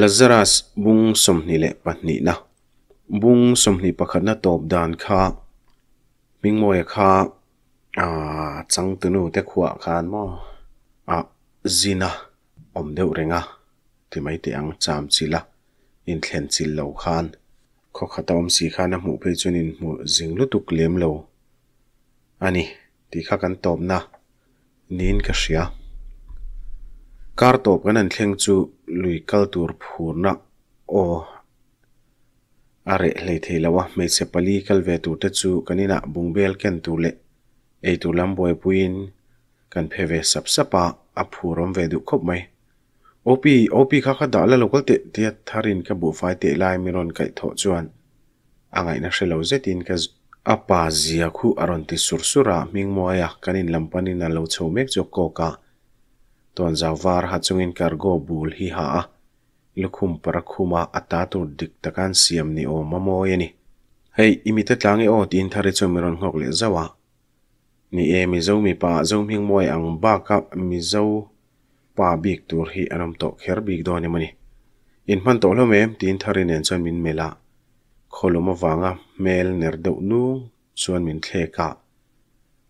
ลาซาร์สบุ้งสมนิเลปันนีนะบุ้งสมนิปขณะตอบดานค่ะมิงมวยค่ะอ่าจังตุนูแต่ขวาคานมออ่ะจีนะอมเดวเรงะที่ไม่ตียงจามจิละอินเทนจิลเลวคานข้อขัดอมสีคานะหมูเพจุนินหมูจิงลุตุกเลียมเลวอันนี้ที่ข้ากันตอบนะ นินกษียะ car top kan anh thleng chu lui kal tur phurna o are hlei theilowa hmeichhe pali kal ve tu te chu kanina bungbel ken tu le ei tu lambawi puin kan pheve sapsapa a phurom ve du khop mai opi opi kha kha da la local te te tharin ka bu fai te lai miron kai tho chuan angai na hrelo zetin ka apa zia khu aron ti sursura mingmoya kanin lampani na lo chhomek chok ko ka ton zawar ha chungin cargo bul hi ha lukhum parakhuma atatu diktakan siam ni o mamo yani hei imite tlangi e o tin thari chumiron ngok le zawa ni e mi zo mi pa zo hming moi e ang ba kap mi zo pa bik tur hi anam to kher bik do ni mani in man to lo mem tin thari nen chon min mela mel ner do nu chon min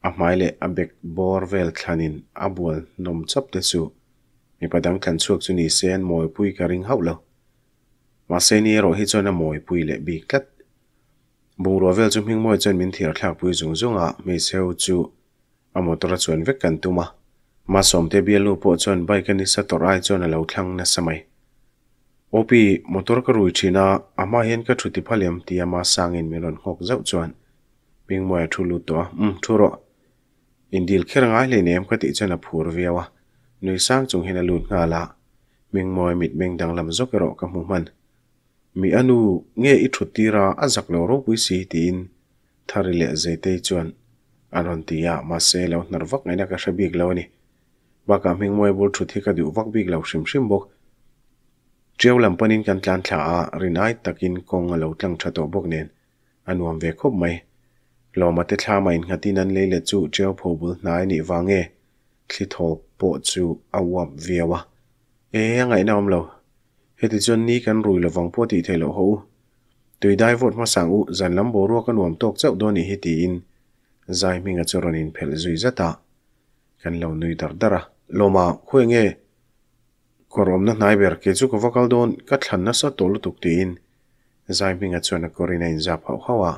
อามาเลอบเบกบอร์เวลคลานินอบวลนมชอบเตสุมีประดังขันชวกจุนีเซนมวยปุยการิงเฮาเลมาเซนีโรฮิจอนมวยปุยเล็บีกัดบุงรเวลจุมพิงมวยจนมินเทียร์ทักปุยจุงจุงอะมีเซลจูอมตระชวนเวกันตุมามาสมเทเบียลูปจนใบกันนิสตอร์ไอจอนเลวคลังนสมัยโอปีมอตระกรุยชินาอามาเห็นกระชุติพัลยมตอามาสังเกตเมีรนหกเจ้าจวนพิงมวยชูลุตัวอืมชูโร indil kherangai le nem kha ti chana phur vewa noi sang chung hena lut nga la ming moi mit meng dang lam zok ro ka mu man mi anu nge i thu tira azak lo ro pui si tin thari le zai te chuan anon ti ya ma se lo nar vak ngai na ka shabik lo ni ba ka ming moi bul thu thi ka du vak bik lo shim shim bok treo lam panin kan tlan thla a rinai takin kong lo tlang tha to bok nen anuam ve khop mai ลอมาเตชามาอินหัด่นั่นเลยเลจูเจ้าพบุนายนิวังเอคลิทอลปอดจูอวบเวียวะเอ้ยังไงน้องเราเฮติจนนี้กันรุยละวังพวดีเทลโฮตัวได้วดมาสั่งอุจันลำบรัวกันวมตกเจ้าโดนิหิตีอินใจมิงจะรนินเพลจุยจตากันเราหนุยดัด์ดาระลมาคุยเงกรมนักนายเบิร์กจุกวกัลโดนกัดขันนัสตอลตุกตีอินใจมิงจรชวนกอรินเอนจับเอาเขาว่า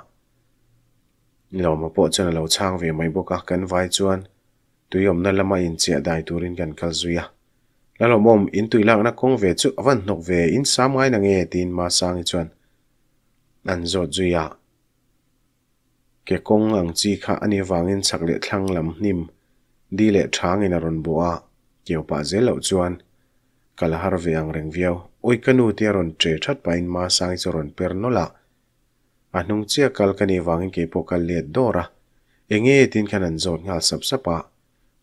lo ma po chana lo chang ve mai boka kan vai chuan tuiom na làm in che dai turin kan kal zuya à. la lo mom in tui lang na kong ve chu awan nok ve in sam ngai na nge tin ma sang chuan an zo zuya ke kong ang chi kha ani wangin chak le thlang lam hnim di le thang in aron bo a keu pa ze lo chuan kal har ve ang reng viau oi kanu te ron tre that pa in ma sang chu ron per nola a hnung chia kal kani wangin kepo kal liat dora enge e tin khan an zot ngal sap sapa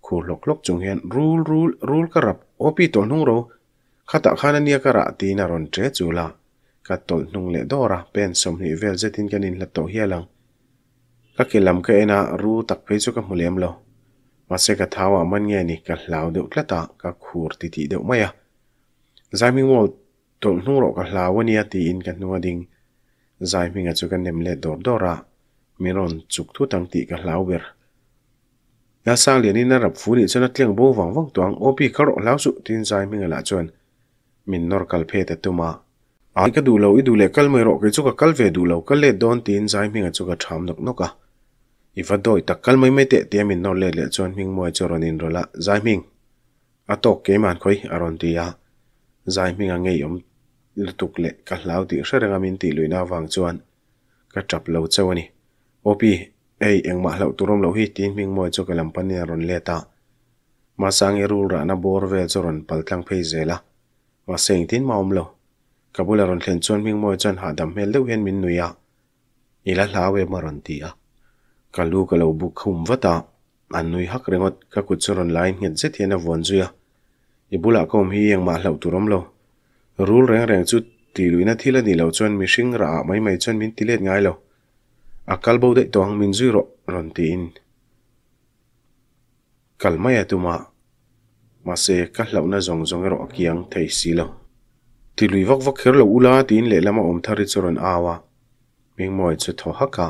khu lok lok chung hian rul rul rul karap opi tol hnung ro khata khana nia kara tin a ron tre chula ka tol hnung le dora pen som ni vel zetin kanin la to hialang ka kilam ka ena ru tak phe chu ka mulem lo mase ka thawa man nge ni ka hlau deuh tlata ka khur ti ti deuh maya zaming mo tol nung ro ka hlawa nia ti in ka hnung ading zai minga chu kan nem le ra, dora miron chuk thu tang ti ka hlauber ber ya sang lian in rap fu ni chana tleng bo wang wang tuang op kharo lau su tin zai minga la chuan min mình kal phe te tuma ai ka du lo i du le kal mai ro ke chu ka kal ve du lo kal le don tin zai minga chu ka tham nok noka ifa doi ta kal mai mai te te min nor le le chuan ming moi choron in rola zai ming atok ke man khoi aron ti ya zai minga ngei om lutuk le ka hlau tih hrerengamin tih luina wang chuan ka tap lo cheu ani opi ei engmah hlo turam lo hi tin ming mawi chu ka lam panin ron leta ma sang erul rana bor ve chu ron paltlang phei zela ma seng tin ma om lo kabula ron thlen chuan ming mawi chuan ha dam hmel lo hian min nuya ila à. hlawe ma ron ti a à. ka lu ka lo bu khum vata à. an nui hak rengot ka kut chu ron lai nghet zethian a von zuya ibula kom hi engmah hlo turam lo rul reng reng chu ti luina thil ani lo chuan mihring ra ah mai mai chuan min tilet ngai lo akal bo dei tawng min zui ro ron ti in kalmaya tuma mase ka na zong zong e ro akiang thei si lo ti lui vok vok kher lo ula tin le lama om thari choron awa ming moi chu tho haka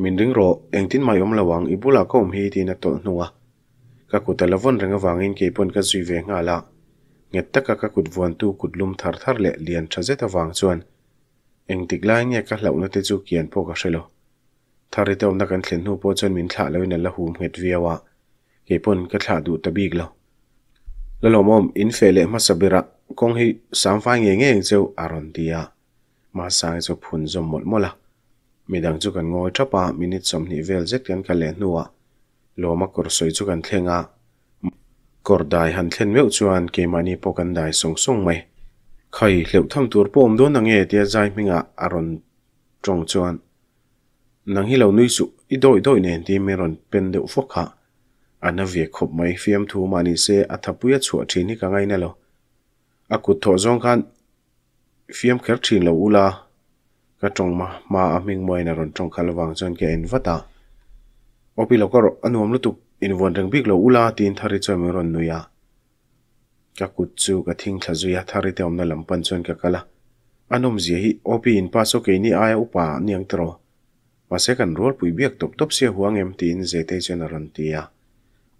min ring ro engtin mai om lawang ibula ko um hi tin a tol hnuwa ka kutalavon renga wangin ke pon ka zui ve nga la งตกกะกุดวนตูกุดลุมทาร์ทาร์เลเลียนชั้นเจตวังชวนเองติกลายเงี้ยก็เหล่านั้นจู่เกียนพวกกษัตริยทาริเตอมนักการเสียนหูโปจนมินทะเลวินละหูเหตเวิอาวะเกปุนก็ขาดูตะบีกแล้วละลมอมอินเฟเลมาสบิระคงฮีสามฝ่ายเงี้ยงเจ้าอารันเดียมาสายจะพูนจมหมดมละ มีดังจุกันงอยชอบปะมินิสมนีเวลเจ็ดกันกันเลนหัวลมกุรสวยจุกันเทงอ่ะ kor dai han thlen meu chuan ke mani pokan dai song song me khai leu thang tur pom do na nge te zai minga aron chong chuan nang hi lo nui su i doi doi nen ti me ron pen de u pho kha ana ve khop mai fiam thu mani se atha puya chhu athi ni ka ngai na lo a ku tho zong khan fiam kher thin lo ula ka tong ma ma a ming moi na ron tong khalawang chon ke en vata kor anuam anomlutuk in von reng bik lo ula tin thari cho chawm ron nuya ka kut chu ka thing thla zuya thari te omna lampan chon ka kala anom zia hi opi in pa so ke ni aya upa niang tro ma se kan rol pui biak top top se huang em tin ze te chen ron tia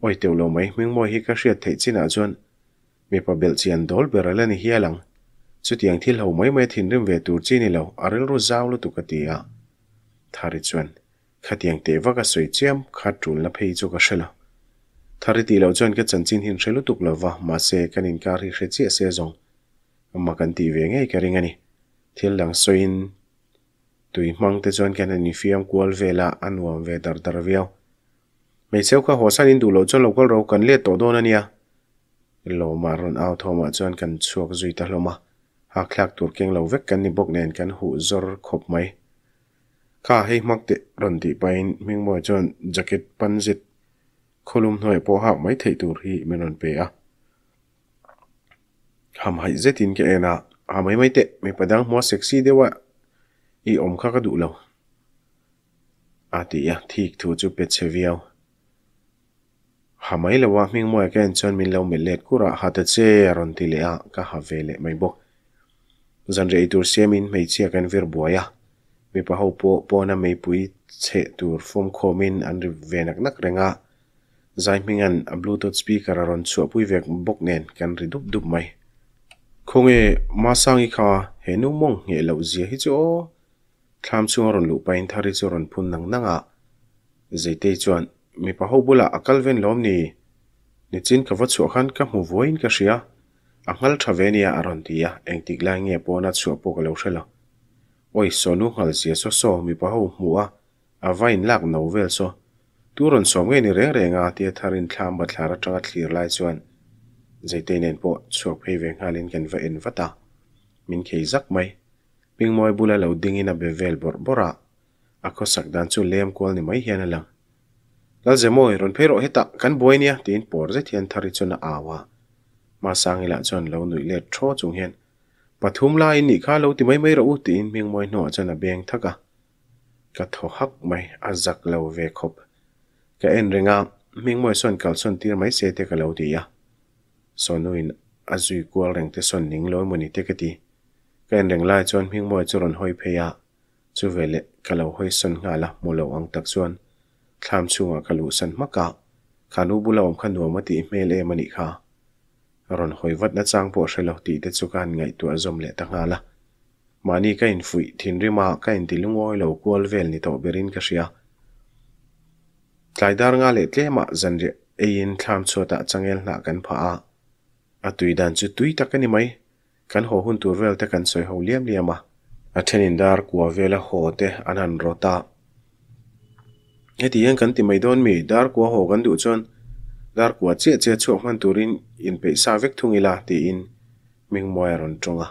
oi te lo mai ming moi hi ka hriat thei china chon mi pa bel chian dol berala ni hialang chutiang thil ho mai mai thin rim ve tur chi ni lo aril ru zaw lu tu ka tia thari chuan khatiang te vaka soi chiam kha tul na phei chu ka shela thời thariti lo chuan ke chanchin hin hrelu tuk lova ma se kanin kar hi hre chi ase zong ma kan ti ve ngei ka ring ani thil lang soin tui mang te chuan kan ani fiam kual vela anuam ve dar dar viau mei seu ka hosan in du lo chuan local ro kan le to don ania lo ma ron au thoma chuan kan chuak zui ta hloma ha khlak tur keng lo vek kan ni bok nen kan hu zor khop mai kha hei mak te ron ti pain mingmoi chuan jacket panjit kolum noi po ha mai thei tur hi menon hàm a ham tin zetin ke ena a mấy mai te me padang mo sexy dewa i om kha ka du lo a ti ya thik thu chu pe cheviao hamai lawa ming mo ka chon min lo milet kura hata che ron ti le a ka ha vele mai bo zan re tur semin mai chia kan vir boya mi pa ho po po na mai pui che mình ăn khomin về ri venak nak renga zaimhingan a bluetooth speaker a ron chu pui vek bok nen kan ri dup dup mai khonge ma sangi kha henu mong nge lo zia hi chu o thlam chu ron lu pain thari chu ron phun nang nanga zeite chuan mi pa ho bula akal ven lom ni ni chin ka va chu khan ka mu voin ka ria angal thavenia aron tia engtik la nge pona chu po ka lo shela oi sonu hal zia so so mi pa ho muwa avain lak novel so tur an som nge ni reng renga tia tharin thlam ba thlara tanga thlir lai chuan zaiteinen po chuak phei ve ngalin kan va en vata min khei zak mai pingmoi bula lo dingina be bevel bor bora A ako sakdan chu lem kol ni mai hian alang lal ze moi ron phero heta kan nia tin por ze thian thari chuna awa ma sangila chon lo nui le tho chung hian pathum lai ni kha lo ti mai mai ro tin mingmoi no chana beng thaka ka tho hak mai azak lo ve khop แค่เอ็นริงะมิงมวยส่วนเก่าส่วนที่ไม่เสียเท่าเราดียะส่วนนู้นอาจุยกัวเรงแต่ส่วนหนิงร้อยมันอีเท่ากันดีแค่เอ็นริงไล่ส่วนมิงมวยจรวนห้อยเพียะจู่เวลเก่าเราห้อยส่วนงาละมูลเราอังตักส่วนคลามชัวกัลูสันมะกะขานุบุลาอมขันัวมติเมลเอมันอีขารอนห้อยวัดนัดจางโปวเฉลี่ยตีแต่สุการไงตัวจอมเละตั้งาละ มานี่ก็อินฟุยทินริมาก็อินติลุงวอยเหล่ากัวเวลนี่ต่อเบรินกษีย์ tlaidar nga le tlema zanre ein thlam chota changel na kan pha a atui dan chu tui takani mai kan ho hun tur vel te kan soi ho liam liama a thenin dar kwa vela ho te anan rota eti yang kan ti mai don mi dar kwa ho gan du chon dar kwa che che chok man turin in pe sa vek ila ti in ming moya ron tonga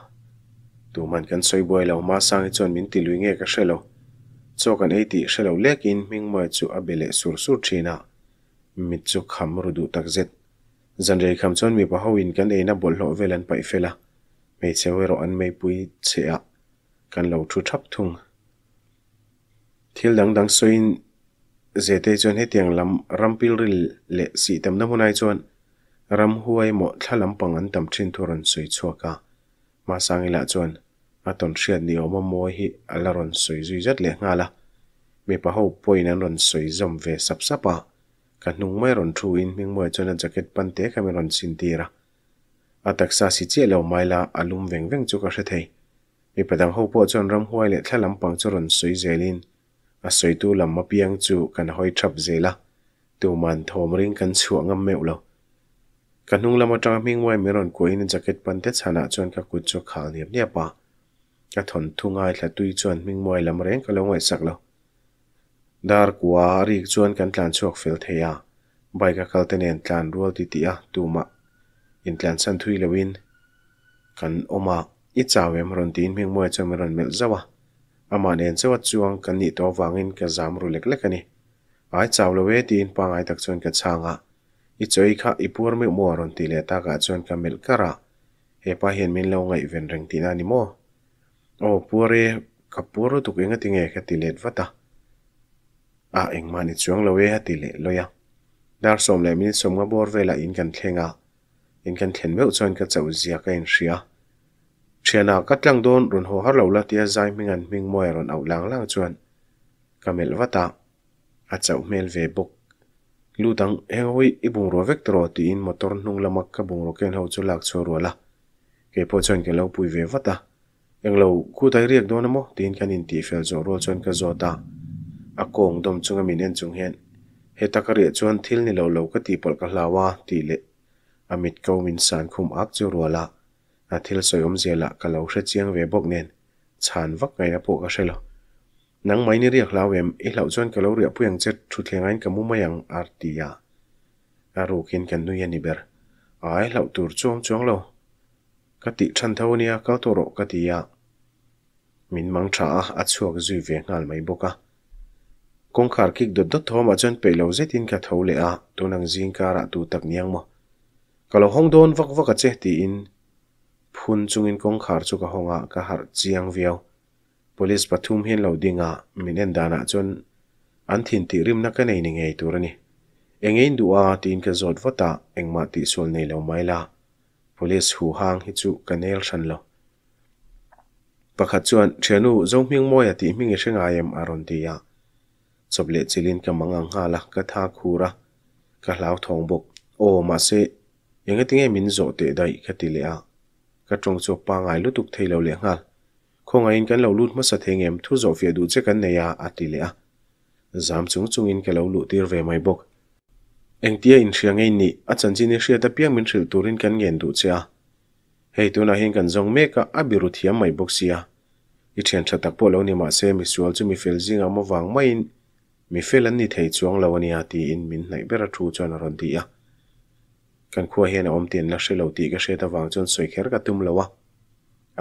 tu man kan soi boi lo ma sang chon min ti luinge ka shelo Tso kan ee ti ishe law lea kin ming maa chu abe lea sur sur chi naa, mit zu kham rudu tak zet. Zan rei kham tson mi paha win kan ee na bol loo velan pai fe la. Mei che we roan pui che a, kan lau chu chap thung. Thiel dang dang so in zetei tson hee lam ram ril lea si tam namu naa Ram huway mo la lam pangan tam chin turan so i ka. Maa saa ngay aton thian ni awm a mawi hi ala rawn sawi zui zet le nga la mipa ho poin an rawn sawi zawm ve sap sapa ka hnung mai rawn thu in hming mawi chuan a jacket pan te kha mi rawn sin tira a taksa si che lo mai la alum veng veng chu ka hre thei mi padang ho po chon ram huai le thla lampang chu ron sui zelin a soi tu lam ma piang chu kan hoi thap zela tu man thom ring kan chuang am meu lo kanung lama tang ming wai mi ron ko in jacket pan te chana chon ka kut chu khal niap niapa thôn thon ai là la tui mình mingmoi làm reng ka lâu ngai sak lo dar kwa rik chuan kan tlan chuak fel theya à. bai ka kal tên en tlan rual ti ti a tuma in tlan san thui lawin kan ít i em ron tin mình mingmoi chom ron mel zawa ama à. nen chawa chuang kan ni to wangin ka zam ru lek lek ani à ai lâu về tin pangai tak chuan ka changa i choi kha ipur mi mo ron ti le ta ka chuan ka mel kara hepa hian mình lâu ngày ven rèn tin anh mo o pure kapuro tuk inga tinge ka tilet vata a engman i chuang loe ha tile loya dar som le min som nga bor vela in kan thlenga à? in kan thlen meu chon ka chau zia ka in ria thiana katlang don run ho har lola tia zai mingan ming moi ron au lang lang chuan kamel vata a chau mel ve bok lutang hengoi ibung ro vek tro ti in motor nung lamak ka bung ro ken ho chu lak chu ro la ke po chon ke lo pui ve vata eng lo khu thai riak do namo tin khan in ti fel zo cho anh ka gió ta a kong dom chunga min en chung hen he takari chuan thil ni à, à, lo lo ka ti pol ka hlawa ti le amit ko min san khum ak chu ruala a thil soyom zela ka lo hre chiang ve bok nen chan vak ngai na po ka shelo nang mai ni riak lawem i lo chuan ka lo ria puang chet thu thlengain ka mu mayang artia à. aru kin kan nu yani ber ai lo tur chuang chuang lo ka ti than thau nia ka toro ka ti ya min mang tha a a chuak zui ve ngal mai boka kongkhar kik dot dot thoma chon peilo zetin ka thole a tunang jing kara tu tak niang mo kalo hong don vak vak a che ti in phun chungin kongkhar chu ka honga ka har chiang viau police pathum hian lo dinga minen dana chon an thin ti rim na ka nei ni ngei turani engein duwa tin ka zot vota engma ti sol nei lo la. police hu hang hi chu kanel than lo pakhat chuan thenu zomhming mawi ati hmingi e hrengaem aron tia chaple chilin ka manga nga la ka tha khura ka hlau thong bok o ma se yenge tinge min zo te dai ka ti le a ka tong chu pa ngai lu tuk thei lo le ngal khong ain kan lo lut ma sa em thu zo fe du che kan ne ya ati le a zam chung chung in ka lo lu tir ve mai bok engtia in hriang ei ni achan chi ni e hria ta piang min hril turin kan ngen du che a hei tuna hin kan zong meka abiru thiam mai boxia i thian tha tak polo ni ma se mi sual chu mi fel zinga mo wang mai in mi fel an ni thei chuang ni ani ati in min nai bera thu chon ron ti a kan khua hian om tin la shelo ti ka sheta wang chon soi kher ka tum lao lowa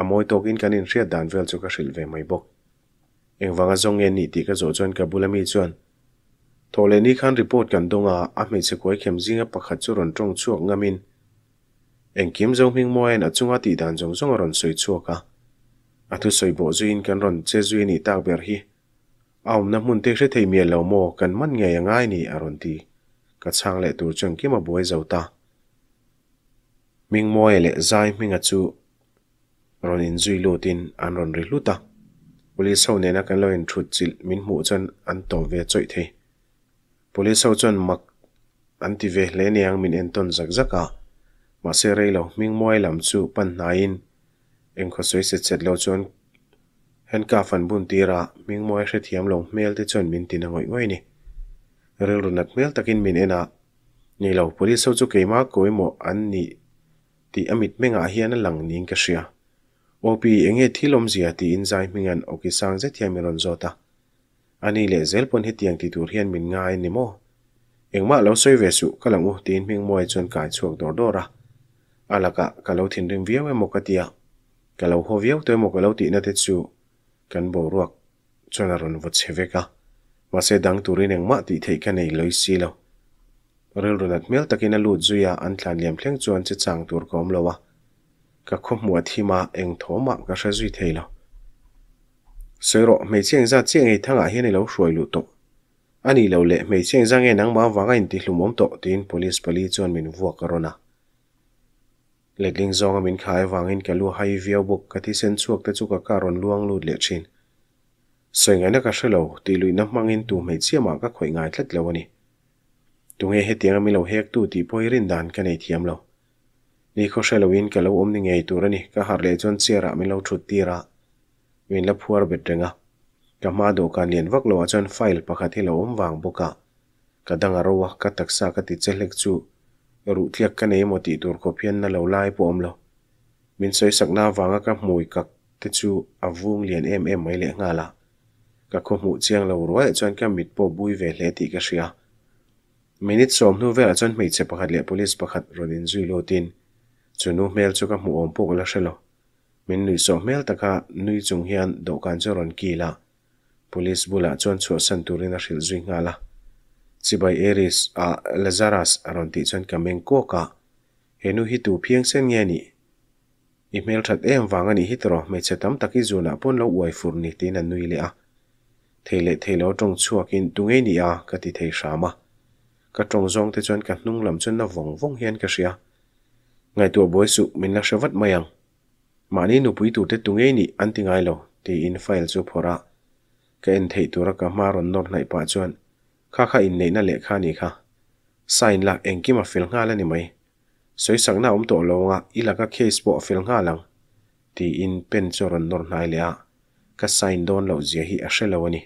amoi tokin kan in riat dan vel chu ka shil ve mai bok eng wanga zong en ni ti ka zo chon ka bulami chon thole ni khan report kan donga a me che koi khem zinga pakhat chu ron tong chuak in kiếm eng kim zo hing mo en achunga ti dan jong jong ron soi chuaka athu à, soi bo zuin kan ron che zuin ni tak ber hi aum na mun te hre thei mi lo mo kan man nge yangai ni aron à ti ka chang le tur chung kiếm a bối zo ta ming moi le zai minga à chu ron in zui lo tin an ron ri luta police ho ne na kan lo in thut chil min mu chan an tom ve choi the police chân mặc ăn an về ve nè ne mình ăn en ton zak à mà sẽ rây lo miếng moi làm chu pan na in em có suy sẽ chết lo chôn hen cả phần bun tì ra miếng moi sẽ thiam lòng mail te chôn min tin ngồi ngồi nè rồi rel runat mail takin min ena ni lo poli so chu keima koi mo an ni ti amit menga nín lang ning ka ria op enge thilom zia thì in zai mingan okisang rồi thiamiron zota ani à le zel pon hết thì hi tiang mình tur nè min em mà lâu engma về soi các su kalangu tin miếng ming moi chon kai đồ đồ dora à là cả cả lâu alaka kalau thin rim viau emo katia kalau ho viau te mo kalau ti na te chu kan bo ruak chona ron vot cheveka wa se dang turin eng ma ti thei ka nei loi si lo rel runat mel takin a lut zuya an thlan liam thleng chuan che chang tur kom lowa ka khom mu thima eng thoma ka sha zui thei lo sero mei chiang za chiang ei thanga hian lo shroi lu to ani lo le mei chiang za nge nang ma wanga in ti hlumom to tin police police pali chuan min vuak corona lekling zonga min khai wangin hay hai viau buk kathi sen chuak te chu cả ron luang lut le chin soinga na ka shelo ti luina mangin tu mai chiama ka khoi ngai tlat lawani tunge he tianga mi lâu hek tu ti poi rin dan ka nei thiam đi ni kho shelo in ka ôm om ni ngei tu rani ka har le chon ra mi lâu thut ti ra win la phuar bet renga cả ma do kan lien vak lo a chon file pakhat hi lo cả wang buka ka danga rowa ka cả ka ti chelek chu รูเทียกกันเอมติตัวขบเพียนนั่นเราไล่ปมเรามินสอยสักหน้าวางกับมวยกักทิ่ชูอาวุงเลียนเอ็มเอ็มไม่เละงาละกับขมูเชียงเรารวยจนกบมิดปอบุยเวเลติกเชียมินิทสมนูเวลจนไม่เจ็บประคัดเละพลิสประคัดรนินซุยโลตินจนนูเมลจุกับหมูอมปกละเชลมินนุยสมเมลตะกะนุยจงเฮียนดอกการจรอนกีละปุลิสบุลาจนชัวสันตุรินาชิลซุยงาละ chibai eris a Lazarus aron ti chan kameng ko ka henu hitu tu sen nge ni email that em wanga ni hitro me chetam taki zuna pon lo uai fur ni tin an nui le a thele thelo tong chuakin tungei ni a ka ti thei shama ka tong zong te chuan ka nung lam chun na vong vong hian ka ria ngai tu boi su min la shavat mayang mani nu pui tu te tungei ni antingai lo ti in file chu phora ka en thei tura ka maron nor nai pa chuan ข้าข้าอินเนนั่นแหละข้านี่ค่ะไซน์ลักเองกี่มาฟิลง่าแล้วนี่ไหมสวยสังหน้าอมตัวลงอ่ะอีหลักก็เคสบอกฟิลง่าลังที่อินเป็นจรนนรนายเลยอ่ะก็ไซน์โดนเหล่าเจียหิอัชเลวันนี้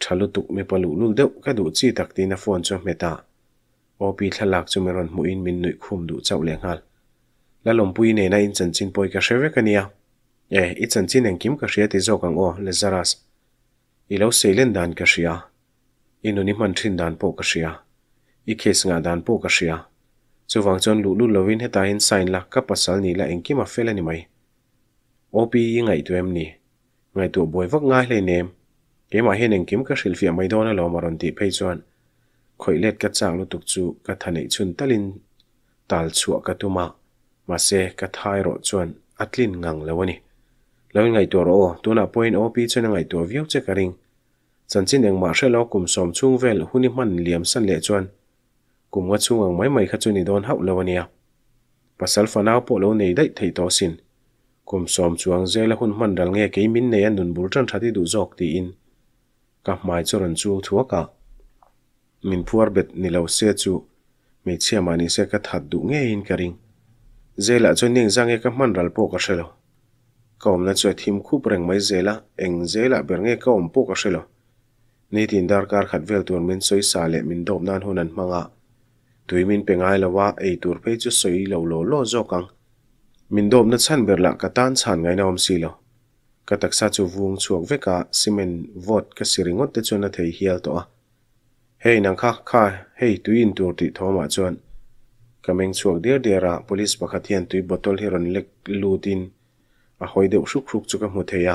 ทะลุตุกไม่ปลุกลูกเด็กก็ดูจีตักตีนฟอนจอมเมตาโอปีทลักจุเมรนมุอินมินหนุ่ยคุมดูเจ้าเลี้ยงฮัลและลมปุยเนนาอินจันจินปอยกระเชวกันเนี่ยเอออนจันจินเองกิมก็เชียติโจกังโอเลซารัสอีเลวเซเลนดานกระเชีย inuni man thin dan po ka hria i khes nga dan po ka hria chuwang chon lu lu lovin heta in sign la ka pasal ni la engkim a fel ani mai op ngai tuem ni ngai tu boi vak ngai le nem ke ma hen engkim ka hril fia mai dona lo maron ti phei chuan khoi let ka chang lu tuk chu ka thanei chun talin tal chua ka tuma ma se ka thai ro chuan atlin ngang lawani lo ngai tu ro tu na point op chuan ngai tu viau che ka ring chẳng chỉ nền mà sẽ lo cùng xóm chung về là hôn đi mặn liếm sân lệ chuan cùng ngắt chung ngang mấy mấy khát chuan đi đón hậu lâu nia và sal phá nào bộ lâu này đấy thầy to xin cùng xóm chuang dê là hôn mặn rằng nghe cái min này ăn đồn bùn trái thà đi đủ dọc thì in các mai cho rần chu thua cả mình phuar bệt nì lâu xe chu mấy chia mà nì xe cắt thật đủ nghe in cả ring dê là cho nên ra nghe các mặn rằng bộ cả sẽ lâu cậu na cho thím khúc rèn mấy dê là anh dê là bèn nghe các ông bộ cả sẽ lâu นี่ถินดาร์การขัดเวลตัวมินสวยสาเล่มินดบนานหุนันมังะตัวมินเป็นไงละวะไอตัวเพจสวยเหล่าโลโลจอกังมินดบนัดสันเบลละกะตันชันไงนอมสีละกะตักซาจูวงชวกเวกาซิเมนวอดกะสิริงดเตจวนนัดเฮียลตัวเฮยนังค่ะค่ะเฮยตัวอินตัวติดท้อมาจวนกำมมงชวกเดียร์เดียร์ะพำรวจประทีิยันตัวบอตเทิลฮิรันเล็กลูดินอ่ะหอยเดือดชุกชุกจุกหมดเฮีย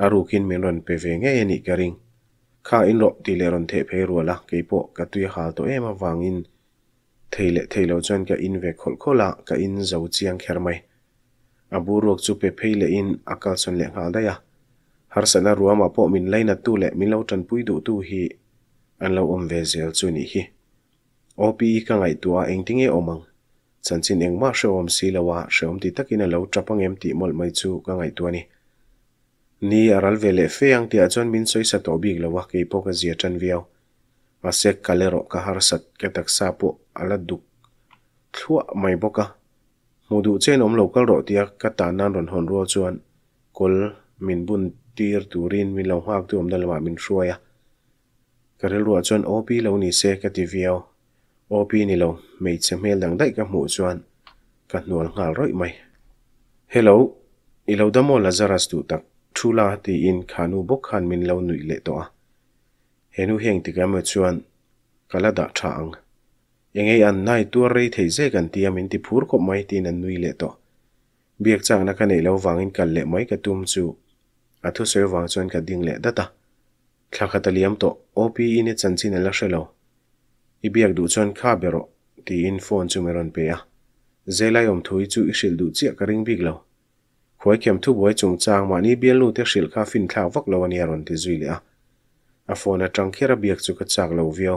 อารูคินมินรันเปเวงเยนิกะริง kha in ro ti le ron the phe ro la ke po ka tui hal to ema wangin theile theilo chan ka in ve khol khola ka in zo chiang kher mai abu à, rok chu pe pheile in akal son le hal da ya har sana à, ruama po min laina tu le min lo tan pui du tu hi an lo om ve zel chu ni hi opi ka ngai tua engting e omang om engma shawm silawa shawm ti takin a lo trapang em ti mol mai chu ka ngai tua ni ni aral ve leh fe ang tiah chuan min sawisa tawh bik lo a keipawk a zia ṭan viau a sek kale rawh ka har sat ke taksa pawh ala duk thluah mai bawk a hmuh duh chen awm lo kal rawh tia ka tânan rawn hawn rua chuan kawl min bun tir turin min lo nghak tu awm na lamah min hruai a ka rel ruah chuan op lo ni se ka ti viau op ni lo hmeichhe hmel dang daih ka hmuh chuan ka hnual nghal roih mai hello ilo damaw lazarus duh tak thu la ti in khanu bok khan min lo nui le to a henu heng ti ga ma chuan kala da tha ang engei an nai tur rei thei ze kan ti amin ti phur ko mai tin an nui le to biak chang na ka nei lo wangin kal le mai ka tum chu athu se wang chuan ka ding le data thla kha taliam to op in e chan chin ala shelo i biak du chuan kha bero ti in phone chu meron pe a zelai om thui chu i shil du chia ka ring big lo khoi kem thu boi chung chang ma ni bel nu te hril kha fin thlau vak lo ani aron ti zui le a a phone a tang khera biak chu ka chak lo vio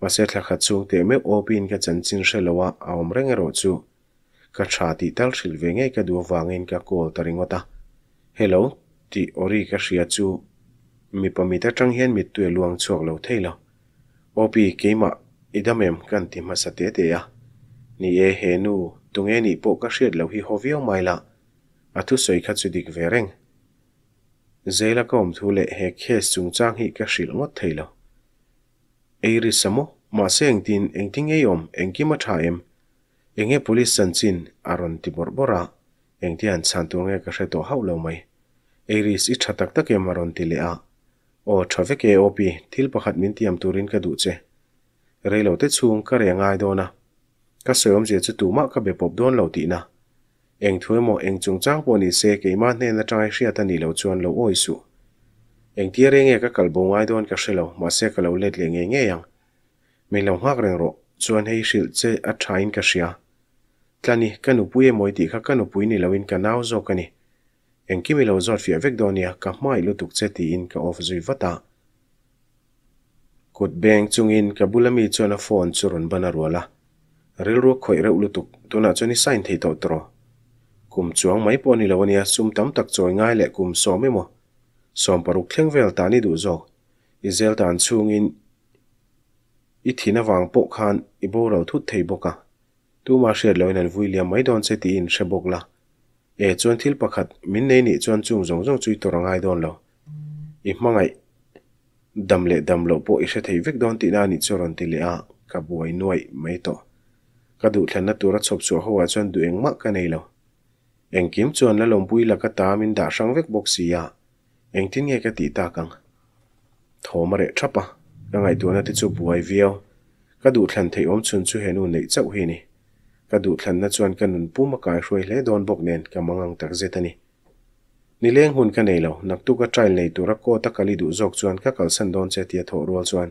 ma se thla kha chu te me op in ka chan chin hre lowa a om reng ro chu ka tha ti tal hril ve nge ka du wangin ka kol taringota hello ti ori ka hria chu mi pamita tang hian mi tu luang chuak lo theilo op keima idamem kan ti ma sa te te a ni e henu tunge ni po ka hriat lo hi hovio maila a thu soi kha chu dik ve reng zeila kom thu le he khe sung chang hi ka shil mot theilo eiri samo ma se eng tin eng ting ei om eng ki ma tha em eng e police san chin aron ti bor bora eng ti an chan tu nge ka she to hau lo mai eiri si tha tak tak em aron ti le a o thave ke op thil pakhat min tiam turin ka du che reilo te chung ka re ngai dona ka soyom je chu tu ma ka be pop don lo ti na eng thui mo eng chung chak po ni se ke ma ne na trai hria à ta ni lo chuan lo oi su eng tia re nge ka kal bo ngai don ka shelo ma se mình lo let le nge nge yang me lo ngak reng ro chuan hei shil che a thain ka shia tlani kanu puye moi ti kha kanu pui ni loin ka naw zo ka ni eng ki à, à. mi lo zot fia vek donia ka mai lu tuk che ti in ka of zui vata kut beng chungin ka bulami chuan a phone churun banarwala rilruak khoi reuh lutuk tuna chuni sign thei to tro kum chuang mai pawh ni lo ania chum tam tak chawi ngai leh kum sawm emaw sawm paruk thleng vel ta ni duh zawk izel in, chungin i thina vàng pawh khan i bo lo thút thầy bawk a tu hriat lo in an vui liam mai dawn che tiin hre bawk la e chuan thil pakhat mình nei nih chuan chung zawng zawng chui torangai dawn lo i hmangai dam leh dam lo pawh i hre thei vek dawn tih na ni chu ron ti le a ka buai nuai mai to ka duh thlan na tura chhop chu hoa chuan dueng ma ka nei lo anh kiếm là eng kim chuan la lompui laka tamin dah hrang vek bawk sia eng tin nge ka tih takang thawma reh ṭhapa ka ngai tuana ti chu buai viau ka duh thlan thei awm chun chu henu nei chauh hi ni ka duh thlanna chuan ka nun puma kai hruai hle dawn bawk nen ka mangang tak zetani nileng hun cái này lâu, nak tu cái ka này nei rắc ko ta kali du jok chuan ka kalsan don che tia tho rol chuan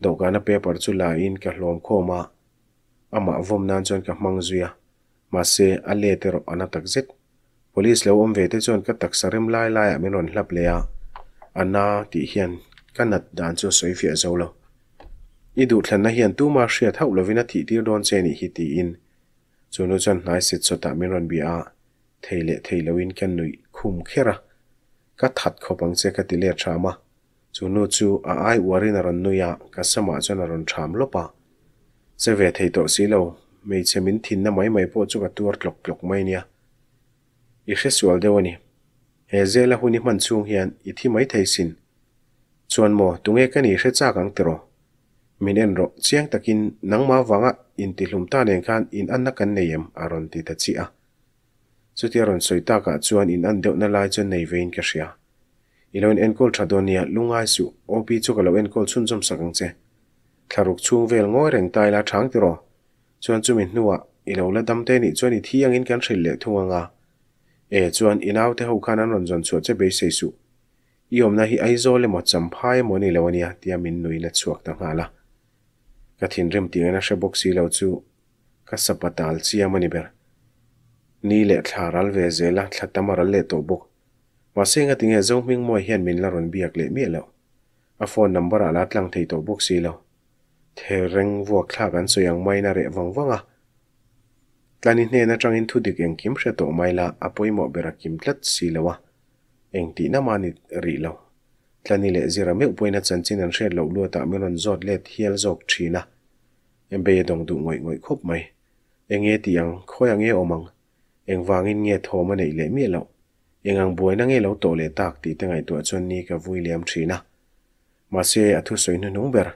dawhkan a paper chú la in ka hlawm khawma ama vom nan chuan ka hmang zuia มาเซอเลเตรอนาตักเซ็ต police เลวอมเวทจนก็ตักสริมไล่ไล่อมิรอนหลับเลียอันนาที่เฮียนก็นัดด่านจนสวยเฟียเจ้าเราอีดูทันนะเฮียนตู้มาเชียเท่าลวินาทีที่โดนเจนิฮิตีอินจนจนนายสิทธิ์สตามิรอนบีอาเทเลเทลวินกันหนุ่ยคุมเคระก็ถัดขบังเจกติเลชามาจนจูอาไอวารินรันนุยาก็สมาจนรันชามลบะเจเวทเทโตสีเลว hmeichhe min thinna mai mai pawh chu ka tur tlok tlok mai nia i hresual deuh ani he zela huni hman chung hian i thi mai thei sin chuan maw tunge kan i hre chak ang tiro min en ro chiang takin nangma wanga in ti hlum ta nen khan in anna kan nei em aron ti ta chi à, suy a chuti aron soita ka chuan in an deuh na lai chuan nei vein anh hria ilon en kol thadonia ai su op chu ka lo en kol chun jom sakang che tharuk chung vel ngoi reng tai la thang tiro ชวนจูมินนัวอีเราเล่ดำเตนิชวนอีที่ยังอินกันเฉลี่ยทวงอ่ะเอชวนอีน่าวเทหูขานันรอนจนชวเจะเบสิสุอีอมนะฮีไอโซเล่หมดจำพายมันอีเลวเนียที่ยามินนุยเล็ดสวกต่างหากละกระถินริมตีงนะเชบุกซีเลวจูกระสับปะตาลซี่ามันอีเบร์นี่เล็ดทาราลเวเซล่ะทัตตมารัลเล่ตัวบุกว่าเสียงกระถิงเฮจงมิงมวยเฮียนมินละรอนเบียกเล่มียเลวอ่ะฟอนนัมบาราลัดลังเทตัวบุกซีเลว thề reng vua khla kan so yang mai na re wang wanga tlani hne na chang in thu được anh kim sẽ to mai la apoi mo bera kim tlat si lawa eng à? ti na mani ri là tlani le zira me upoi na chan chin an hre lo lu ta mi ron zot let hial jok thi na em be dong du ngoi ngoi khop mai eng e ti ang khoi ang e omang anh wang in nghe tho ma nei lệ mi lâu, anh ang boi na nghe lâu to le tak ti te ngai tu chon ni ka vui liam thi na ma se athu soin nu nung ber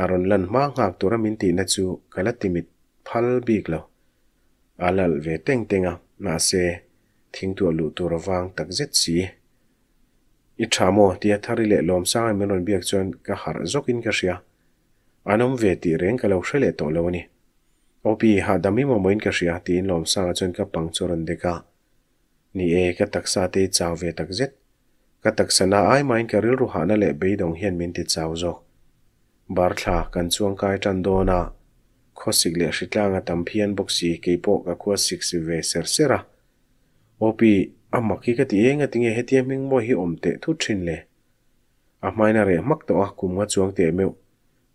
aron lan ma ngak tura min ti na chu kala timit phal bik lo alal ve teng tenga na se thing tu lu tur wang tak zet si i thamo tia thari le lom sang mi ron biak chon ka har zok in ka ria anom ve ti reng ka lo hrele to lo ni opi ha dami mo moin ka ria ti in lom sang chon ka pang choran de ka ni e ka taksa te chaw ve tak zet ka taksana ai main ka ril ru hana le beidong hian min ti chaw zok bar thla kan chuang kai tan dona kho sik le hri tlanga tampian boxi keipo ka kho sik si ve ser sera opi amma ki ka ti enga tinge hetia ming mo hi omte thu thin le a maina re mak to a kum nga chuang te meu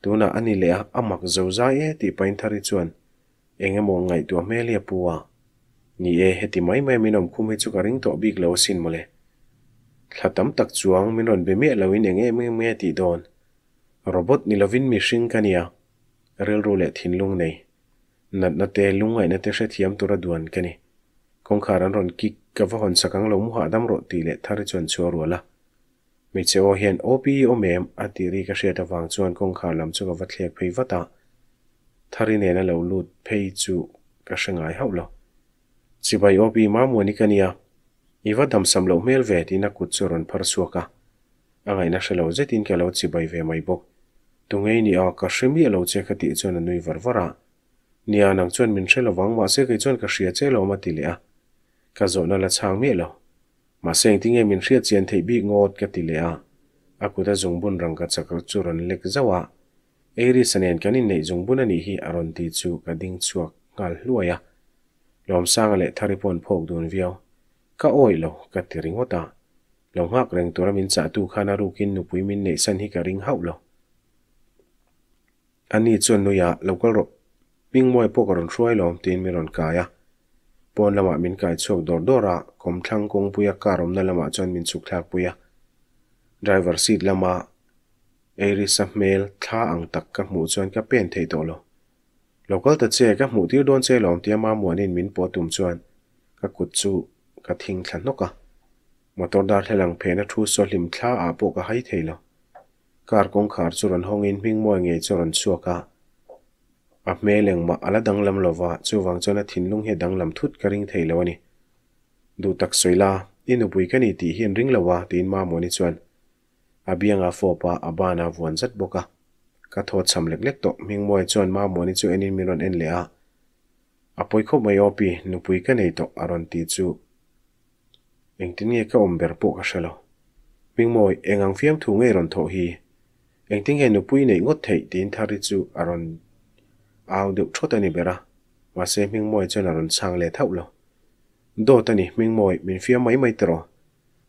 tuna ani le a amak zo za e ti pain thari chuan enge mo ngai tu melia puwa ni e heti mai mai minom khum hi chu ka ring to bik lo sin mole thlatam tak chuang minon be me lo in enge me me ti don รบอตนิลวินมิชิงกันยาเรล่รูเล็หินลุงในนัดนัดเตลุงไงนัดเตชเทียมตัวด่วนกันนี่คงขารันรอนกิกกับว่าหนสักังลงมหัวดำรถตีเลทาริจวนชัวรัวละมิเชอเฮนโอปีโอเมมอติรีกเชียตวังชวนคงขาลำชกวัดเลียกเพยวตาทารินเนนเลวลุดเพยจูกระชงไงเฮาละสิบใยโอปีมามัวนิกันยาอีวัดดมสัมลวเมลเวทีนักกุศลรอนพรสวกะอะไรนักเชลวเจตินแกเลวสิบใยเวไม่บอก ấy tungei ni a ka hrimi e lo che kha ti chuan anui varvara nia nang chuan min hrelo wangma se ke chuan cả hria che lo ma ti le a ka zo na la chang mi lo ma seng tinge min hria chen thei bi ngot ka ti le a akuta zungbun rang ka chakar churan lek cái này sanen dùng bún zungbun ani hi aron ti chu ka ding chuak ngal hluaya lom sang le tharipon phok dun viau ka oi lo ngót à hota hắc rèn reng tura mình cha tu khai kinh nụ nupui mình nei san hi cả ring hậu lo อันนี้ชวนนุยะเราก็รบวิ่งมวยพวกรอนช่วยลอมตีนมีรอนกายะปอนละมามินกายชกดอร์ดอระคมทั้งกงปุยการมนั่นละมาจนมินสุกทักปุยะดรเวอร์ซีดละมาเอริสัมเมลท่าอังตักกับหมูชวนกับเป็นเทโตโลเราก็ตัดเจกับหมูที่โดนเจลอมเตียมาหมวนินมินปอตุมชวนกักุดจูกับทิงขันนกอะมอตอร์ดาร์เทลังเพนทูโซลิมท่าอาโปกกับให้เทโล kar kong khar churon hongin hmingmawi nge churon chuaka a hme lengma ala danglam lova chuwang chona thinlung he danglam thut karing theilo ani du tak soila inu bui kani ti hian ring lawa tin ma moni chuan abianga fopa abana vuan zat boka ka tho cham lek lek to hmingmawi chuan ma moni chu enin miron en le a apoi kho mai opi nupui ka nei to aron ti chu engtin nge ka omber po ka shalo mingmoi engang fiam thu nge ron tho hi anh này ngót thấy đến thà đi ngot à tin thari được aron aw deuh bé ra mà wa mình mồi cho chen aron sang lệ thấu le thau lo do tani ming moi mấy fia mai mai tro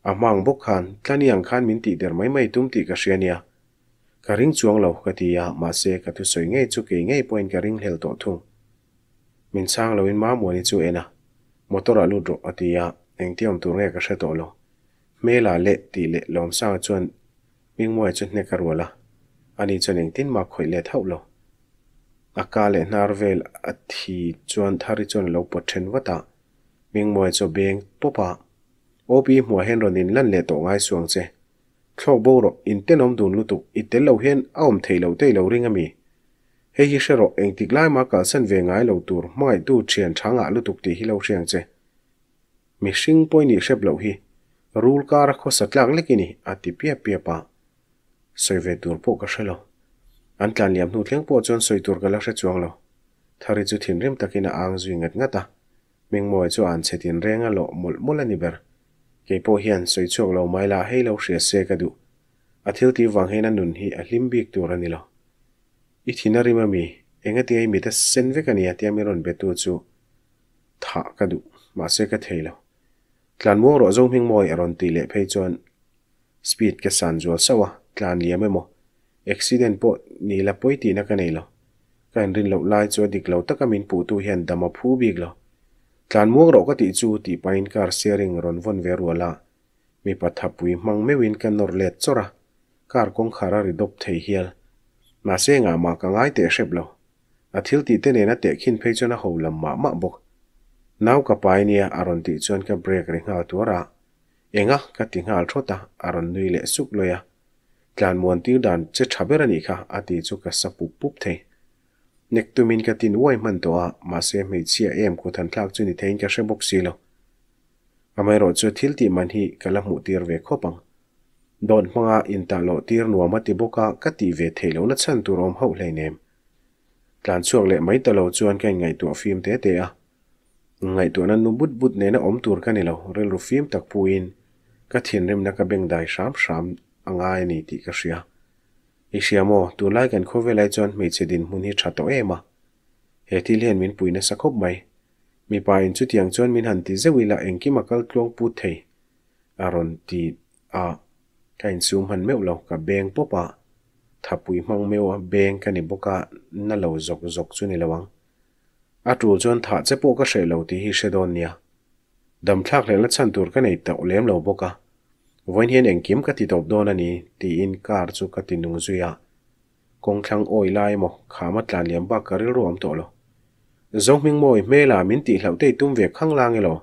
amang bok khan tlani ang khan min ti der mấy mai tum ti ka shania ka ring chuang lo ka ti ya mà se ka thứ soi nge chu ke nge point ka ring hel to thùng mình sang lo in ma mo ni chu ena motora lu dro atia anh tiam tur nge ka xe to lo me là lệ ti lệ lòng sang chuan ming moi chu ne ka ruala Ani chan eng tin ma khoe le thao lo. Akka le narvel ati chuan thari chuan lo pachan wata, ming muay cho beng to pa. Oopi muay hen ronin lan le to ngay suang ze. Cho bo ro in ten omdun lo tuk ite lo hen aom te lo te lo ringa mi. He hi she ro eng tiklai ma ka san ve ngay lo tur ma du chian chang a tuk ti hi lo shiang ze. Mi shing poi ni shep lo hi. Rool ka rakho satlak le ati piya piya pa. soi về tur pawh cả hrelo anh tlan liam hnu thleng pawh chuan soi tur kala hre chuang lo thà đi thari chu thin rem takin a ang zui ngat ngata mengmawi chu an chetin renga lo mul mul ani cái keipo hian soi chuak lo là hei lo hria cái ka du a thil ti wang hena nun hi a hlim bik tur ani lo i thina rima mi enga ti ai mi ta về cái kani atia mi ron betu chu thà cái du mà se cái thei lo tlan mo ro zong hing moi aron ti lệ phei chuan speed ke san jual sawa กานเลียไม่หมดอุบิเดนตุปุนี่ละปุ๋ยตีนักไงล่ะการรินหลบไล่จวดดิกเราตะกามินปูตูเห็นดำมาผูบีกล่ะกลานมัวเราก็ติดจูตีไปน์การเซริงรอนวนเวรัวลามีปัทภุิมังไม่เวินกันนอร์เลตซอระการกงขาราริดบเทียลมาเสงามากังไงเตะเชบล่ะอาทิตย์ที่เตเนนัเตะขินเพจนะหูลำมามาบกน้าวกับไปเนียอารอนติจวนกับเบรกเริงหาตัวระเองะกติงหาทรตะอารอนนุยเลสุกเลยอะ tlan muan tir dan che thaber ani kha ati chu ka sapu pup the nek tumin ka tin wai man to a ma se me chia em ko than thlak chu ni thein ka shebok si lo amai ro chu thil ti man hi kala mu tir ve khopang don hmanga in ta lo tir nuama ti boka ka ti ve thelo na chan tu rom ho hlei nem tlan chuak le mai ta lo chuan kai ngai tu phim te te a ngai tu nan nu but but ne na om tur ka ni lo rel ru phim tak puin ka thin rem na ka beng dai sham sham อังไงนี่ที่ก็เสียไอเสียมอตัวไล่กันโคเวไลจนไม่เชดินมุนีชาตัวเอมาเฮที่เลียนมินปุยในสักบไหยมีปายชุดยังจอนมินหันที่เจวิลาเองกิมากลกลวงพูดเทยอารอนที่อาการซูมหันเมวเรากับเบงปุ๊บปะถ้าปุยมองเมวเบงกันในบกะนั่นเราจกจกจุนในระวังอาตัวจนถ้าเจ้าปุ๊กก็เสียเราที่เฮชดอนเนียดัมทักเลนและสันตุรกันในเต่าเลี้ยมเราบกะ voin hian engkim ka ti dop donani ti in kar chu ka ti nung zuya kong thlang oi lai mo khama tlan liam ba karil ruam to lo zong ming moi me la min ti hlau te tum ve khang lang elo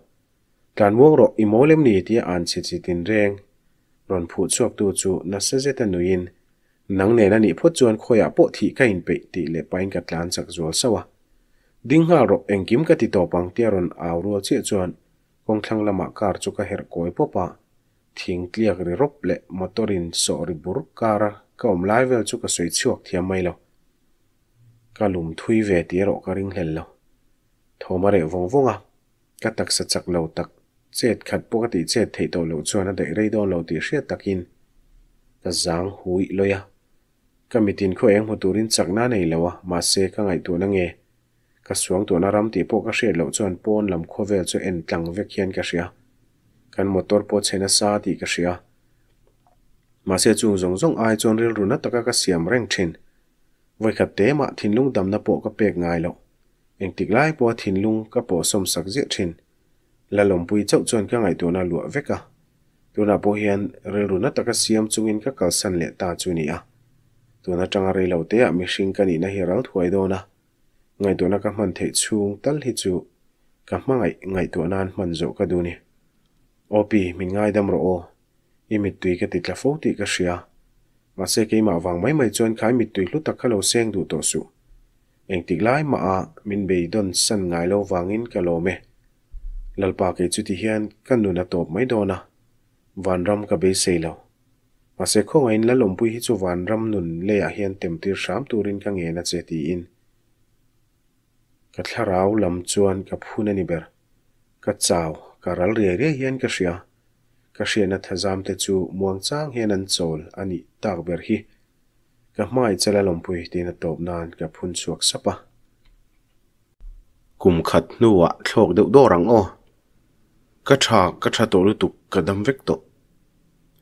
tlan wong ro i molem ni ti an chi chi tin reng ron phu chuak tu chu na se je ta nuin nang ne na ni phot chuan khoya po thi ka in pe ti le pain ka tlan chak zual sawa ding ha ro engkim ka ti to pang ti ron aw rual che chuan kong thlang lama kar chu ka her koi popa thing tliak ri rop le motorin so ri bur kara ka om lai vel chu ka soi chuak thiam mai lo ka lum thui ve ti ro ka ring hel lo thoma re vong vonga ka tak sa chak lo tak chet khat po ka ti chet thei to lo chuan a dei rei don lo ti hria takin ka zang hui loya ka mitin kho eng motorin chakna nei lawa mà se ka ngai tu na nge ka xuống tu na ram ti po ka hre lo chuan pon lam kho vel chu en tlang ve khian ka hria kan motor pawh chhena sa tih ka hria mahse chung zawng zawng ai chuan rel runa taka ka siam reng thin voikhat te ma thinlung damna pawh ka pek ngai lo engtik lai pawh thinlung ka pawh som sak zia thin la lompui chau chuan ka ngai tuna lua veka tuna pawh hian rel runa taka siam chungin ka kalsan le ta chu ni a à. tuna tanga rei lo te a mi hring ka ni na hi ral thuai dona ngai tuna ka hman thei chung tal hi chu ka hmangai ngai tuanan hman zo ka du ni โอปีมิงไงยดมรออีมิตุยกติดละโฟติกเชียมาเซกิมาวังไม่ไม่จนขายมิตุยลุตะขลเซงดูตสุเองติดลายมาอามินเบย์ดอนสันไง่โลวังอินกะโลเมลลปากิจุติเฮียนกันนุนตบไม่โดนะวันรำกับเบสเซลมาเซคงอินละลมปุยฮิจุวันรำนุนเลียเฮียนเต็มตีสามตัวรินกังเงินัเจตีอินกัดลาราลำจวนกับพูนันิเบร์กัทเจ้า karal ria ria hian ka hria ka hriana thazam te chu muangchang hian an chawl ani tak ber hi ka hmai chala lompui tin a top nan ka phun chuak sapa kum khat nuwa thlok deuh do rang o ka tha ka tha to lu tuk ka dam vek to